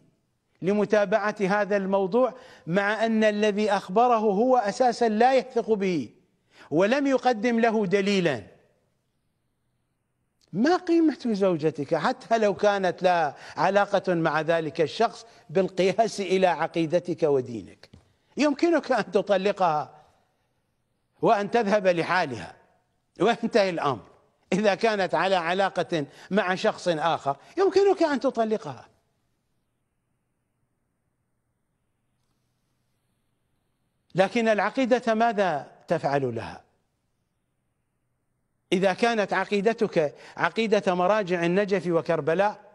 لمتابعة هذا الموضوع مع أن الذي أخبره هو أساسا لا يثق به ولم يقدم له دليلا ما قيمة زوجتك حتى لو كانت لا علاقة مع ذلك الشخص بالقياس إلى عقيدتك ودينك يمكنك أن تطلقها وأن تذهب لحالها وانتهي الامر اذا كانت على علاقه مع شخص اخر يمكنك ان تطلقها لكن العقيده ماذا تفعل لها اذا كانت عقيدتك عقيده مراجع النجف وكربلاء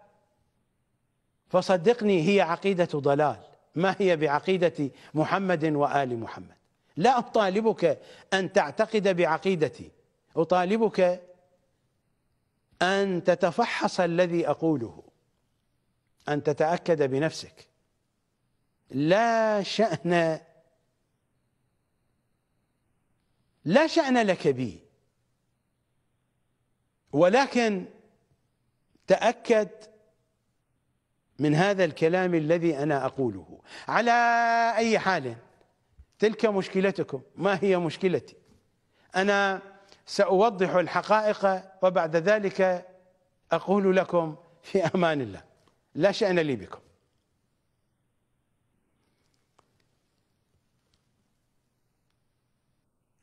فصدقني هي عقيده ضلال ما هي بعقيده محمد وال محمد لا اطالبك ان تعتقد بعقيدتي أطالبك أن تتفحص الذي أقوله أن تتأكد بنفسك لا شأن لا شأن لك بي ولكن تأكد من هذا الكلام الذي أنا أقوله على أي حال تلك مشكلتكم ما هي مشكلتي أنا سأوضح الحقائق وبعد ذلك أقول لكم في أمان الله لا شأن لي بكم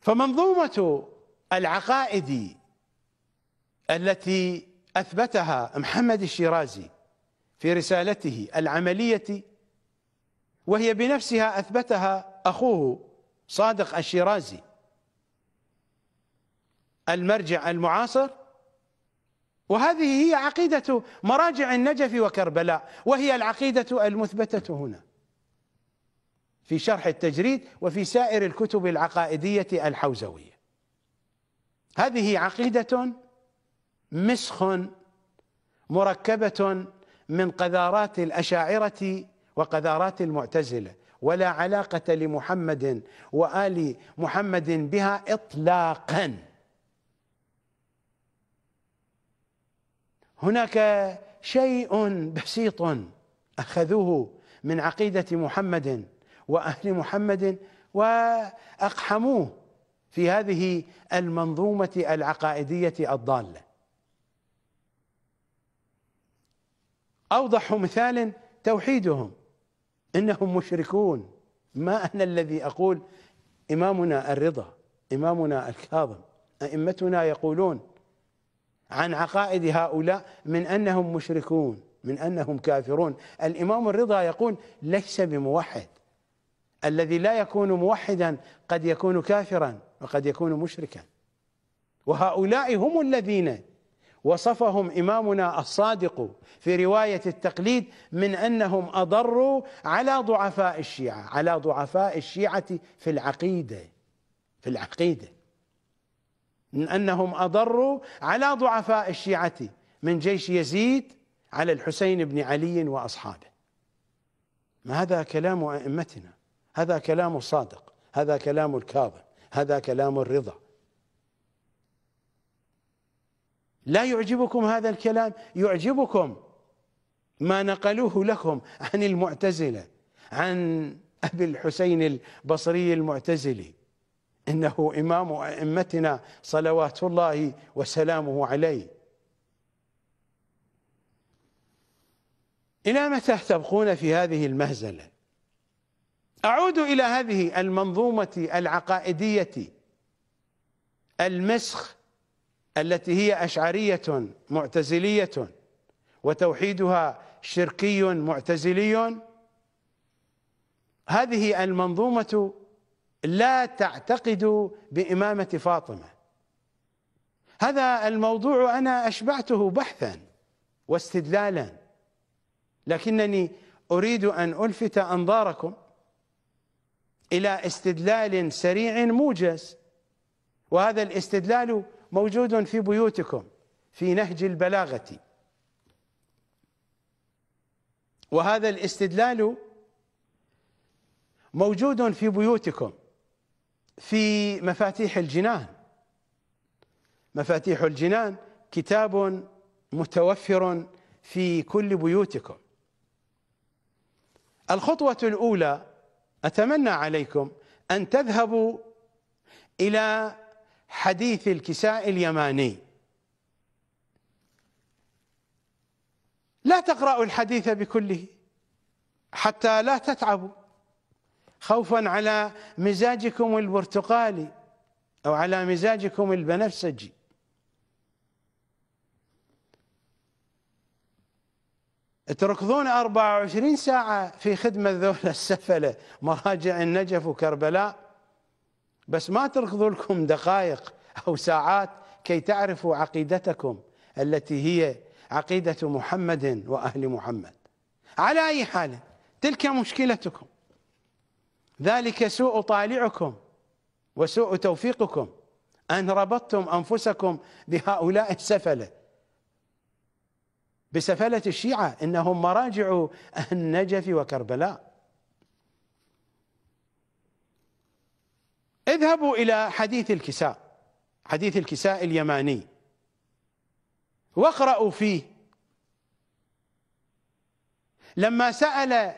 فمنظومة العقائد التي أثبتها محمد الشيرازي في رسالته العملية وهي بنفسها أثبتها أخوه صادق الشيرازي المرجع المعاصر وهذه هي عقيدة مراجع النجف وكربلاء وهي العقيدة المثبتة هنا في شرح التجريد وفي سائر الكتب العقائدية الحوزوية هذه عقيدة مسخ مركبة من قذارات الأشاعرة وقذارات المعتزلة ولا علاقة لمحمد وآل محمد بها إطلاقاً هناك شيء بسيط اخذوه من عقيده محمد واهل محمد واقحموه في هذه المنظومه العقائديه الضاله اوضح مثال توحيدهم انهم مشركون ما انا الذي اقول امامنا الرضا امامنا الكاظم ائمتنا يقولون عن عقائد هؤلاء من أنهم مشركون من أنهم كافرون الإمام الرضا يقول ليس بموحد الذي لا يكون موحدا قد يكون كافرا وقد يكون مشركا وهؤلاء هم الذين وصفهم إمامنا الصادق في رواية التقليد من أنهم أضروا على ضعفاء الشيعة على ضعفاء الشيعة في العقيدة في العقيده من أنهم أضروا على ضعفاء الشيعة من جيش يزيد على الحسين بن علي وأصحابه ما هذا كلام أئمتنا هذا كلام الصادق هذا كلام الكاظم هذا كلام الرضا لا يعجبكم هذا الكلام يعجبكم ما نقلوه لكم عن المعتزلة عن أبي الحسين البصري المعتزلي إنه إمام أئمتنا صلوات الله وسلامه عليه إلى متى تبقون في هذه المهزلة أعود إلى هذه المنظومة العقائدية المسخ التي هي أشعرية معتزلية وتوحيدها شركي معتزلي هذه المنظومة لا تعتقد بإمامة فاطمة هذا الموضوع أنا أشبعته بحثا واستدلالا لكنني أريد أن ألفت أنظاركم إلى استدلال سريع موجز وهذا الاستدلال موجود في بيوتكم في نهج البلاغة وهذا الاستدلال موجود في بيوتكم في مفاتيح الجنان مفاتيح الجنان كتاب متوفر في كل بيوتكم الخطوة الأولى أتمنى عليكم أن تذهبوا إلى حديث الكساء اليماني لا تقرأوا الحديث بكله حتى لا تتعبوا خوفا على مزاجكم البرتقالي أو على مزاجكم البنفسجي تركضون 24 ساعة في خدمة ذولا السفلة مراجع النجف وكربلاء بس ما تركضوا لكم دقائق أو ساعات كي تعرفوا عقيدتكم التي هي عقيدة محمد وأهل محمد على أي حال تلك مشكلتكم ذلك سوء طالعكم وسوء توفيقكم أن ربطتم أنفسكم بهؤلاء السفلة بسفلة الشيعة إنهم مراجع النجف وكربلاء اذهبوا إلى حديث الكساء حديث الكساء اليماني واقرأوا فيه لما سأل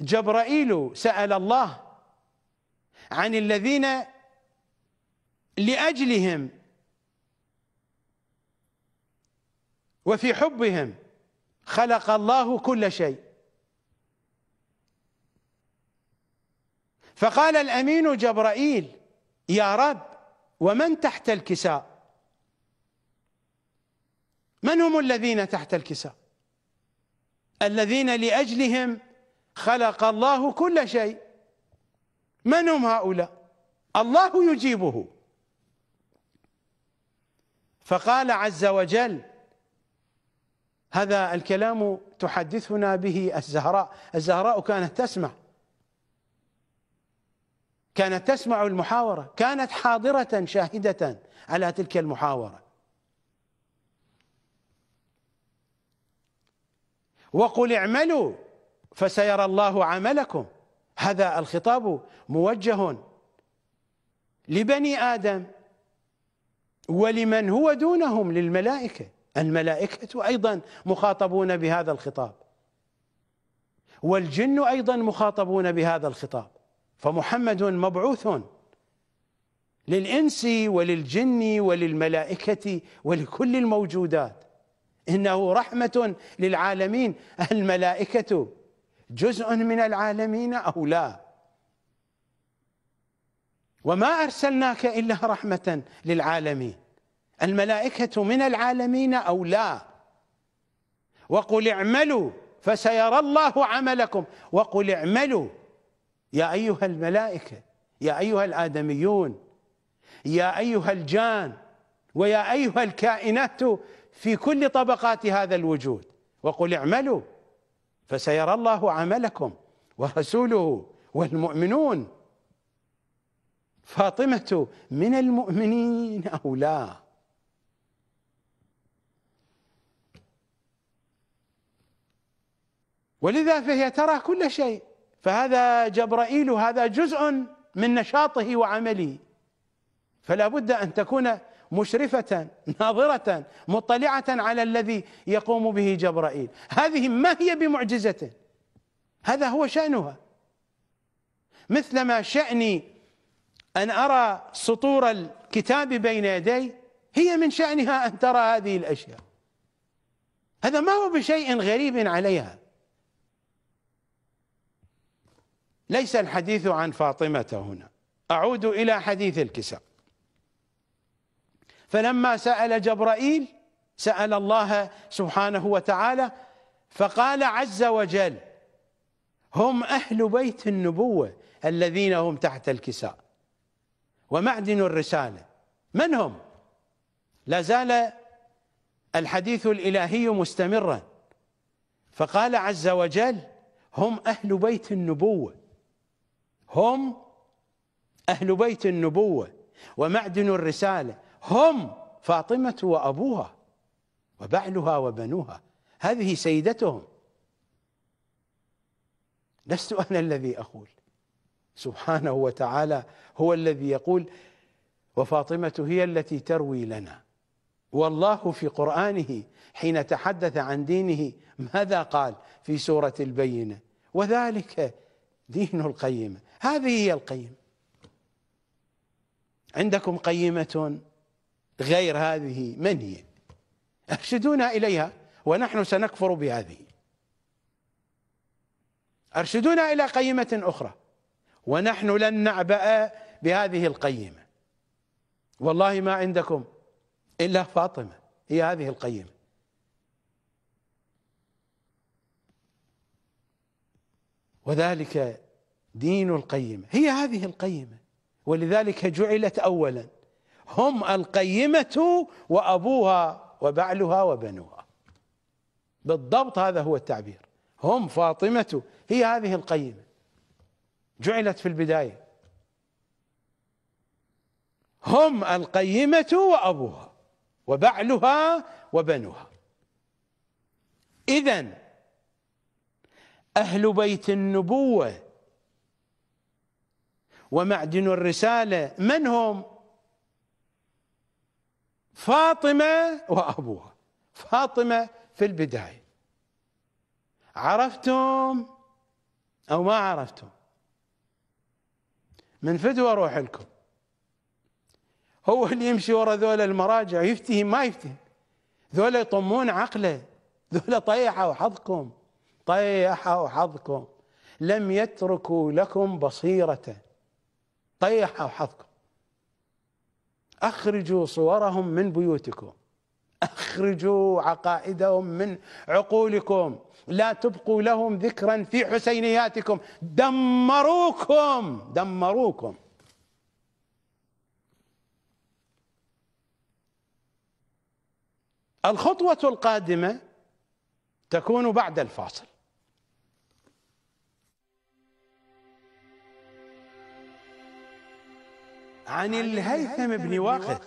جبرائيل سأل الله عن الذين لأجلهم وفي حبهم خلق الله كل شيء فقال الأمين جبرائيل يا رب ومن تحت الكساء من هم الذين تحت الكساء الذين لأجلهم خلق الله كل شيء من هم هؤلاء الله يجيبه فقال عز وجل هذا الكلام تحدثنا به الزهراء الزهراء كانت تسمع كانت تسمع المحاورة كانت حاضرة شاهدة على تلك المحاورة وقل اعملوا فسيرى الله عملكم هذا الخطاب موجه لبني آدم ولمن هو دونهم للملائكة الملائكة أيضا مخاطبون بهذا الخطاب والجن أيضا مخاطبون بهذا الخطاب فمحمد مبعوث للإنس وللجن وللملائكة ولكل الموجودات إنه رحمة للعالمين الملائكة جزء من العالمين او لا وما ارسلناك الا رحمه للعالمين الملائكه من العالمين او لا وقل اعملوا فسيرى الله عملكم وقل اعملوا يا ايها الملائكه يا ايها الادميون يا ايها الجان ويا ايها الكائنات في كل طبقات هذا الوجود وقل اعملوا فسيرى الله عملكم ورسوله والمؤمنون فاطمة من المؤمنين أو لا ولذا فهي ترى كل شيء فهذا جبرائيل هذا جزء من نشاطه وعمله فلا بد أن تكون مشرفة ناظرة مطلعة على الذي يقوم به جبرائيل هذه ما هي بمعجزة هذا هو شأنها مثلما شأني أن أرى سطور الكتاب بين يدي هي من شأنها أن ترى هذه الأشياء هذا ما هو بشيء غريب عليها ليس الحديث عن فاطمة هنا أعود إلى حديث الكسر فلما سأل جبرائيل سأل الله سبحانه وتعالى فقال عز وجل هم أهل بيت النبوة الذين هم تحت الكساء ومعدن الرسالة من هم؟ لا زال الحديث الإلهي مستمرا فقال عز وجل هم أهل بيت النبوة هم أهل بيت النبوة ومعدن الرسالة هم فاطمة وأبوها وبعلها وبنوها هذه سيدتهم لست أنا الذي أقول سبحانه وتعالى هو الذي يقول وفاطمة هي التي تروي لنا والله في قرآنه حين تحدث عن دينه ماذا قال في سورة البينة وذلك دين القيمة هذه هي القيمة عندكم قيمة غير هذه من هي ارشدونا اليها ونحن سنكفر بهذه ارشدونا الى قيمه اخرى ونحن لن نعبأ بهذه القيمه والله ما عندكم الا فاطمه هي هذه القيمه وذلك دين القيمه هي هذه القيمه ولذلك جعلت اولا هم القيمة وأبوها وبعلها وبنوها بالضبط هذا هو التعبير هم فاطمة هي هذه القيمة جعلت في البداية هم القيمة وأبوها وبعلها وبنوها إذا أهل بيت النبوة ومعدن الرسالة من هم؟ فاطمة وأبوها فاطمة في البداية عرفتم أو ما عرفتم من فدوى روح لكم هو اللي يمشي ورا ذولا المراجع يفتهم ما يفتهم ذولا يطمون عقله ذولا طيحوا حظكم طيحوا حظكم لم يتركوا لكم بصيرة طيحوا حظكم اخرجوا صورهم من بيوتكم اخرجوا عقائدهم من عقولكم لا تبقوا لهم ذكرا في حسينياتكم دمروكم دمروكم الخطوه القادمه تكون بعد الفاصل عن الهيثم بن واقد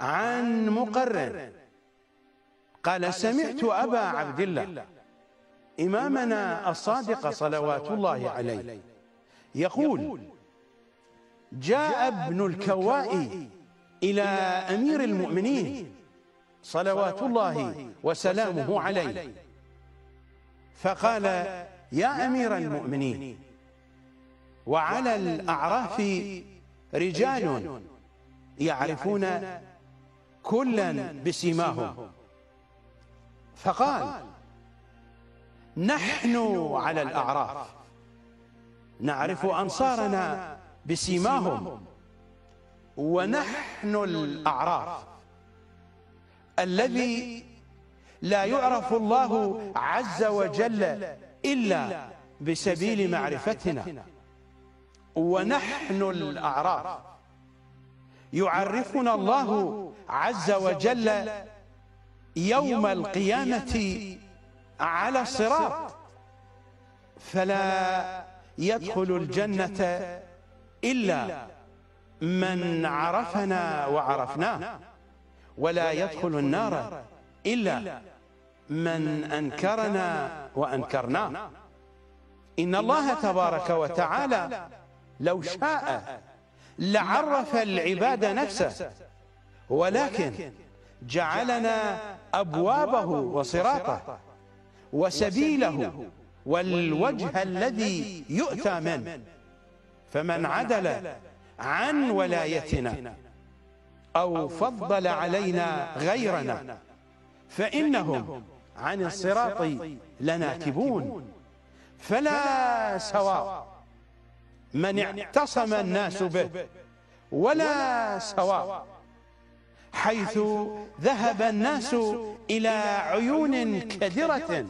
عن مقرن قال سمعت أبا عبد الله إمامنا الصادق صلوات الله عليه يقول جاء ابن الكوائي إلى أمير المؤمنين صلوات الله وسلامه عليه فقال يا أمير المؤمنين وعلى الأعراف رجال يعرفون كلا بسيماهم فقال نحن على الأعراف نعرف أنصارنا بسيماهم ونحن الأعراف الذي لا يعرف الله عز وجل إلا بسبيل معرفتنا ونحن الأعراف يعرفنا الله عز وجل يوم القيامة على الصراط فلا يدخل الجنة إلا من عرفنا وعرفناه ولا يدخل النار إلا من أنكرنا وأنكرناه إن الله تبارك وتعالى لو شاء لعرف العباد نفسه ولكن جعلنا أبوابه وصراطه وسبيله والوجه الذي يؤتى منه فمن عدل عن ولايتنا أو فضل علينا غيرنا فإنهم عن الصراط لناكبون فلا سواء من اعتصم الناس به ولا سواء حيث ذهب الناس إلى عيون كدرة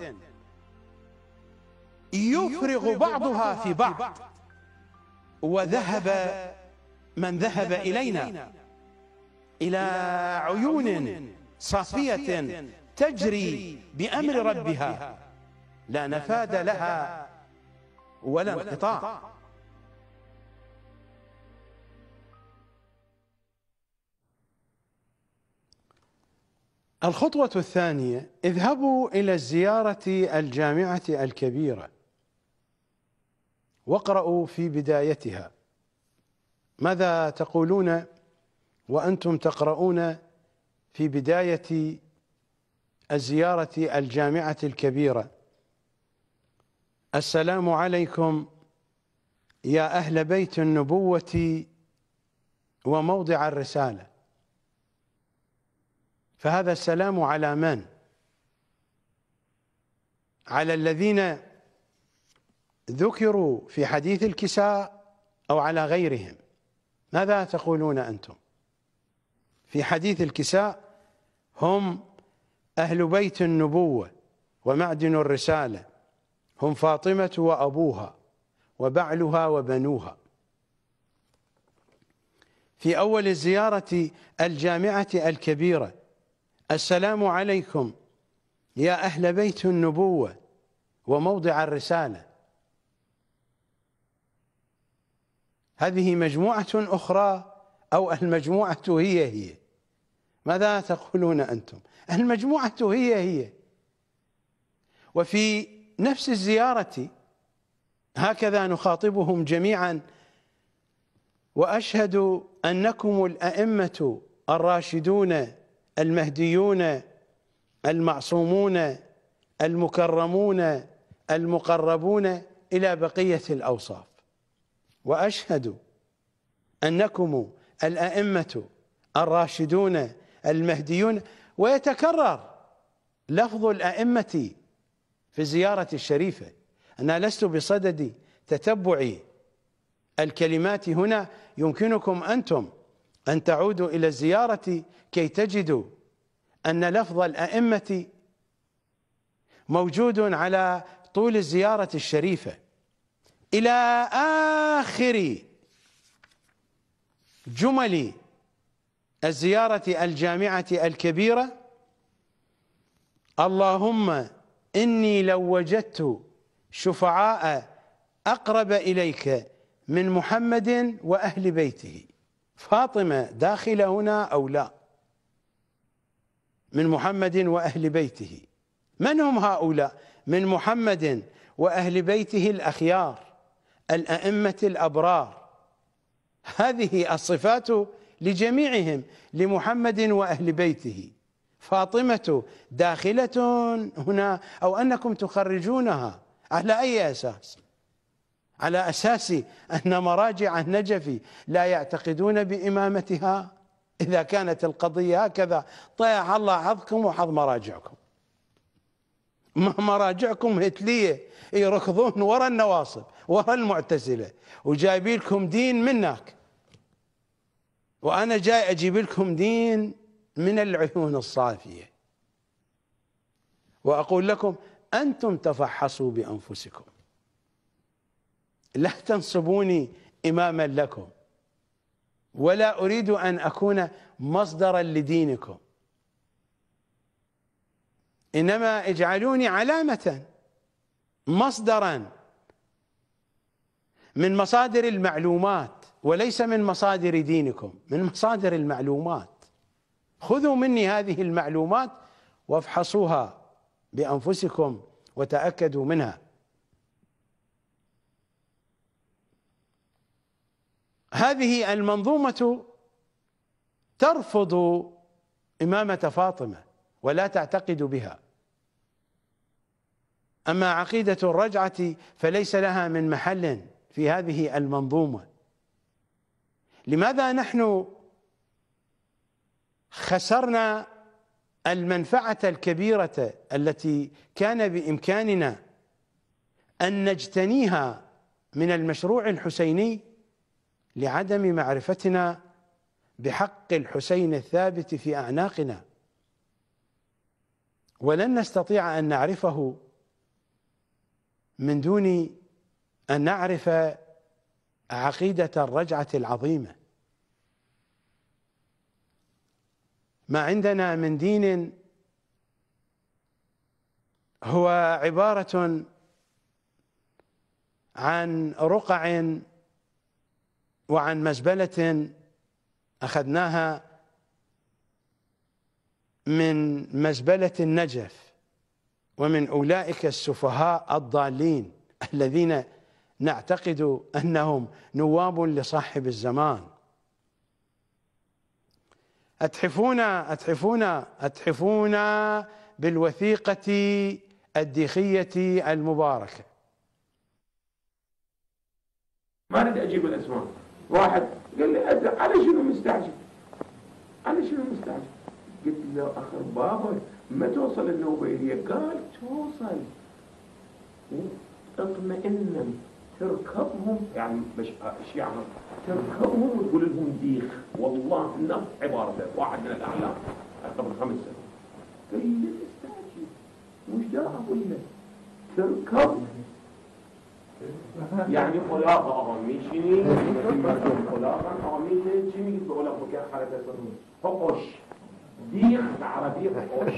يفرغ بعضها في بعض وذهب من ذهب إلينا إلى عيون صافية تجري بأمر ربها لا نفاد لها ولا انقطاع الخطوة الثانية اذهبوا إلى زيارة الجامعة الكبيرة واقرأوا في بدايتها ماذا تقولون وأنتم تقرؤون في بداية الزيارة الجامعة الكبيرة السلام عليكم يا أهل بيت النبوة وموضع الرسالة فهذا السلام على من على الذين ذكروا في حديث الكساء أو على غيرهم ماذا تقولون أنتم في حديث الكساء هم أهل بيت النبوة ومعدن الرسالة هم فاطمة وأبوها وبعلها وبنوها في أول الزيارة الجامعة الكبيرة السلام عليكم يا أهل بيت النبوة وموضع الرسالة هذه مجموعة أخرى أو المجموعة هي هي ماذا تقولون أنتم المجموعة هي هي وفي نفس الزيارة هكذا نخاطبهم جميعا وأشهد أنكم الأئمة الراشدون المهديون المعصومون المكرمون المقربون إلى بقية الأوصاف وأشهد أنكم الأئمة الراشدون المهديون ويتكرر لفظ الأئمة في الزيارة الشريفة أنا لست بصدد تتبع الكلمات هنا يمكنكم أنتم أن تعودوا إلى الزيارة كي تجدوا أن لفظ الأئمة موجود على طول الزيارة الشريفة إلى آخر جمل الزيارة الجامعة الكبيرة اللهم إني لو وجدت شفعاء أقرب إليك من محمد وأهل بيته فاطمة داخلة هنا أو لا من محمد وأهل بيته من هم هؤلاء من محمد وأهل بيته الأخيار الأئمة الأبرار هذه الصفات لجميعهم لمحمد وأهل بيته فاطمة داخلة هنا أو أنكم تخرجونها على أي أساس على أساس أن مراجع النجفي لا يعتقدون بإمامتها إذا كانت القضية هكذا طيح الله حظكم وحظ مراجعكم مراجعكم هتلية يركضون ورا النواصب ورا المعتزلة وجايبين لكم دين منك وأنا جاي أجيب لكم دين من العيون الصافية وأقول لكم أنتم تفحصوا بأنفسكم لا تنصبوني إماما لكم ولا أريد أن أكون مصدرا لدينكم إنما اجعلوني علامة مصدرا من مصادر المعلومات وليس من مصادر دينكم من مصادر المعلومات خذوا مني هذه المعلومات وافحصوها بأنفسكم وتأكدوا منها هذه المنظومة ترفض إمامة فاطمة ولا تعتقد بها أما عقيدة الرجعة فليس لها من محل في هذه المنظومة لماذا نحن خسرنا المنفعة الكبيرة التي كان بإمكاننا أن نجتنيها من المشروع الحسيني لعدم معرفتنا بحق الحسين الثابت في اعناقنا ولن نستطيع ان نعرفه من دون ان نعرف عقيده الرجعه العظيمه ما عندنا من دين هو عباره عن رقع وعن مزبلة أخذناها من مزبلة النجف ومن أولئك السفهاء الضالين الذين نعتقد أنهم نواب لصاحب الزمان أتحفونا أتحفونا أتحفونا بالوثيقة الديخية المباركة ما أريد أجيب الأسماء واحد قال لي أزرق على شنو مستعجل على شنو مستعجل قلت له أخر بابك ما توصل النوبة إلي قال توصل اطمئن تركبهم يعني مش يعني تركبهم وتقول لهم ديخ والله نفس عبارته واحد من الأعلام قبل خمس سنين قال لي مستعجل وش دا أقول لك تركب یعنی خلاق آقا میشینی مردم خلاقا آقا میشه چی میگید به غلام بکر حرکتتون حقش ديخ عربي حقش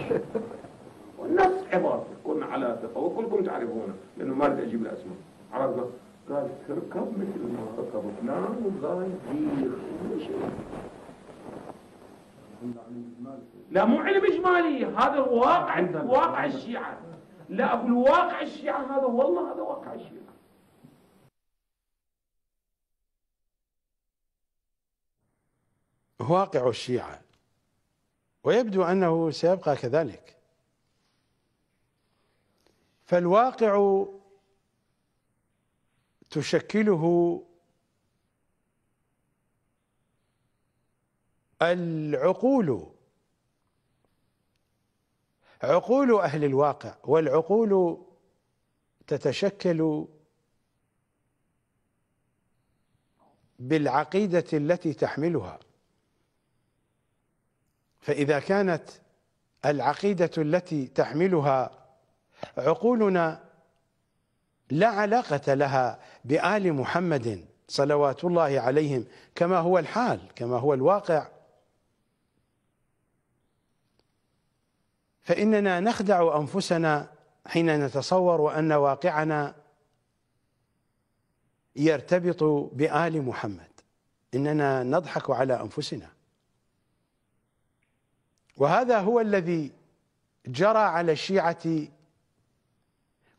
والناس عباد كن على ثقة وكلكم تعرفونه لأنه ما أريد أجيب الأسماء عرفنا قال تركب مثل ما ركب فلان وقال ديخ لا مو علم إجمالي هذا الواقع واقع الشيعة لا أقول واقع الشيعة هذا والله هذا واقع الشيعة واقع الشيعة ويبدو أنه سيبقى كذلك فالواقع تشكله العقول عقول أهل الواقع والعقول تتشكل بالعقيدة التي تحملها فإذا كانت العقيدة التي تحملها عقولنا لا علاقة لها بآل محمد صلوات الله عليهم كما هو الحال كما هو الواقع فإننا نخدع أنفسنا حين نتصور أن واقعنا يرتبط بآل محمد إننا نضحك على أنفسنا وهذا هو الذي جرى على الشيعة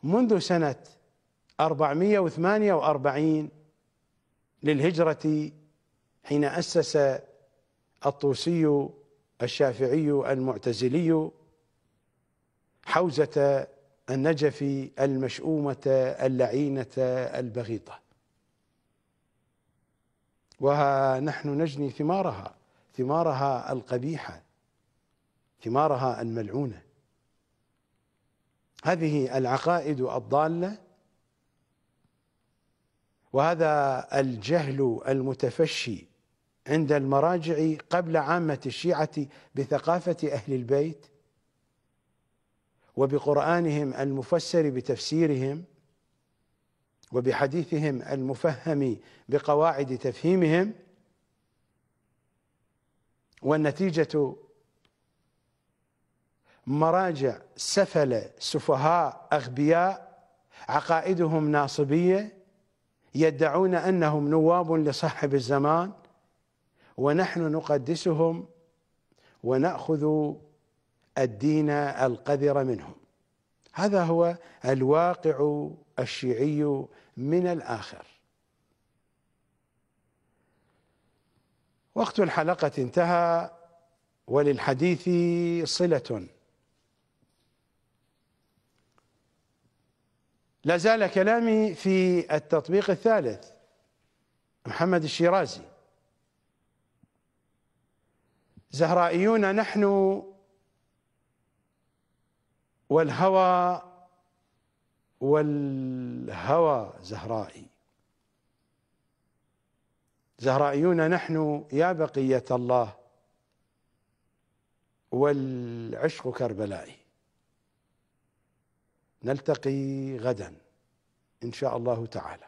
منذ سنة 448 للهجرة حين أسس الطوسي الشافعي المعتزلي حوزة النجف المشؤومة اللعينة البغيضة ونحن نجني ثمارها ثمارها القبيحه ثمارها الملعونة هذه العقائد الضالة وهذا الجهل المتفشي عند المراجع قبل عامة الشيعة بثقافة أهل البيت وبقرآنهم المفسر بتفسيرهم وبحديثهم المفهم بقواعد تفهيمهم والنتيجة مراجع سفلة سفهاء أغبياء عقائدهم ناصبية يدعون أنهم نواب لصاحب الزمان ونحن نقدسهم ونأخذ الدين القذر منهم هذا هو الواقع الشيعي من الآخر وقت الحلقة انتهى وللحديث صلة لا زال كلامي في التطبيق الثالث محمد الشيرازي زهرائيون نحن والهوى والهوى زهرائي زهرائيون نحن يا بقية الله والعشق كربلائي نلتقي غدا ان شاء الله تعالى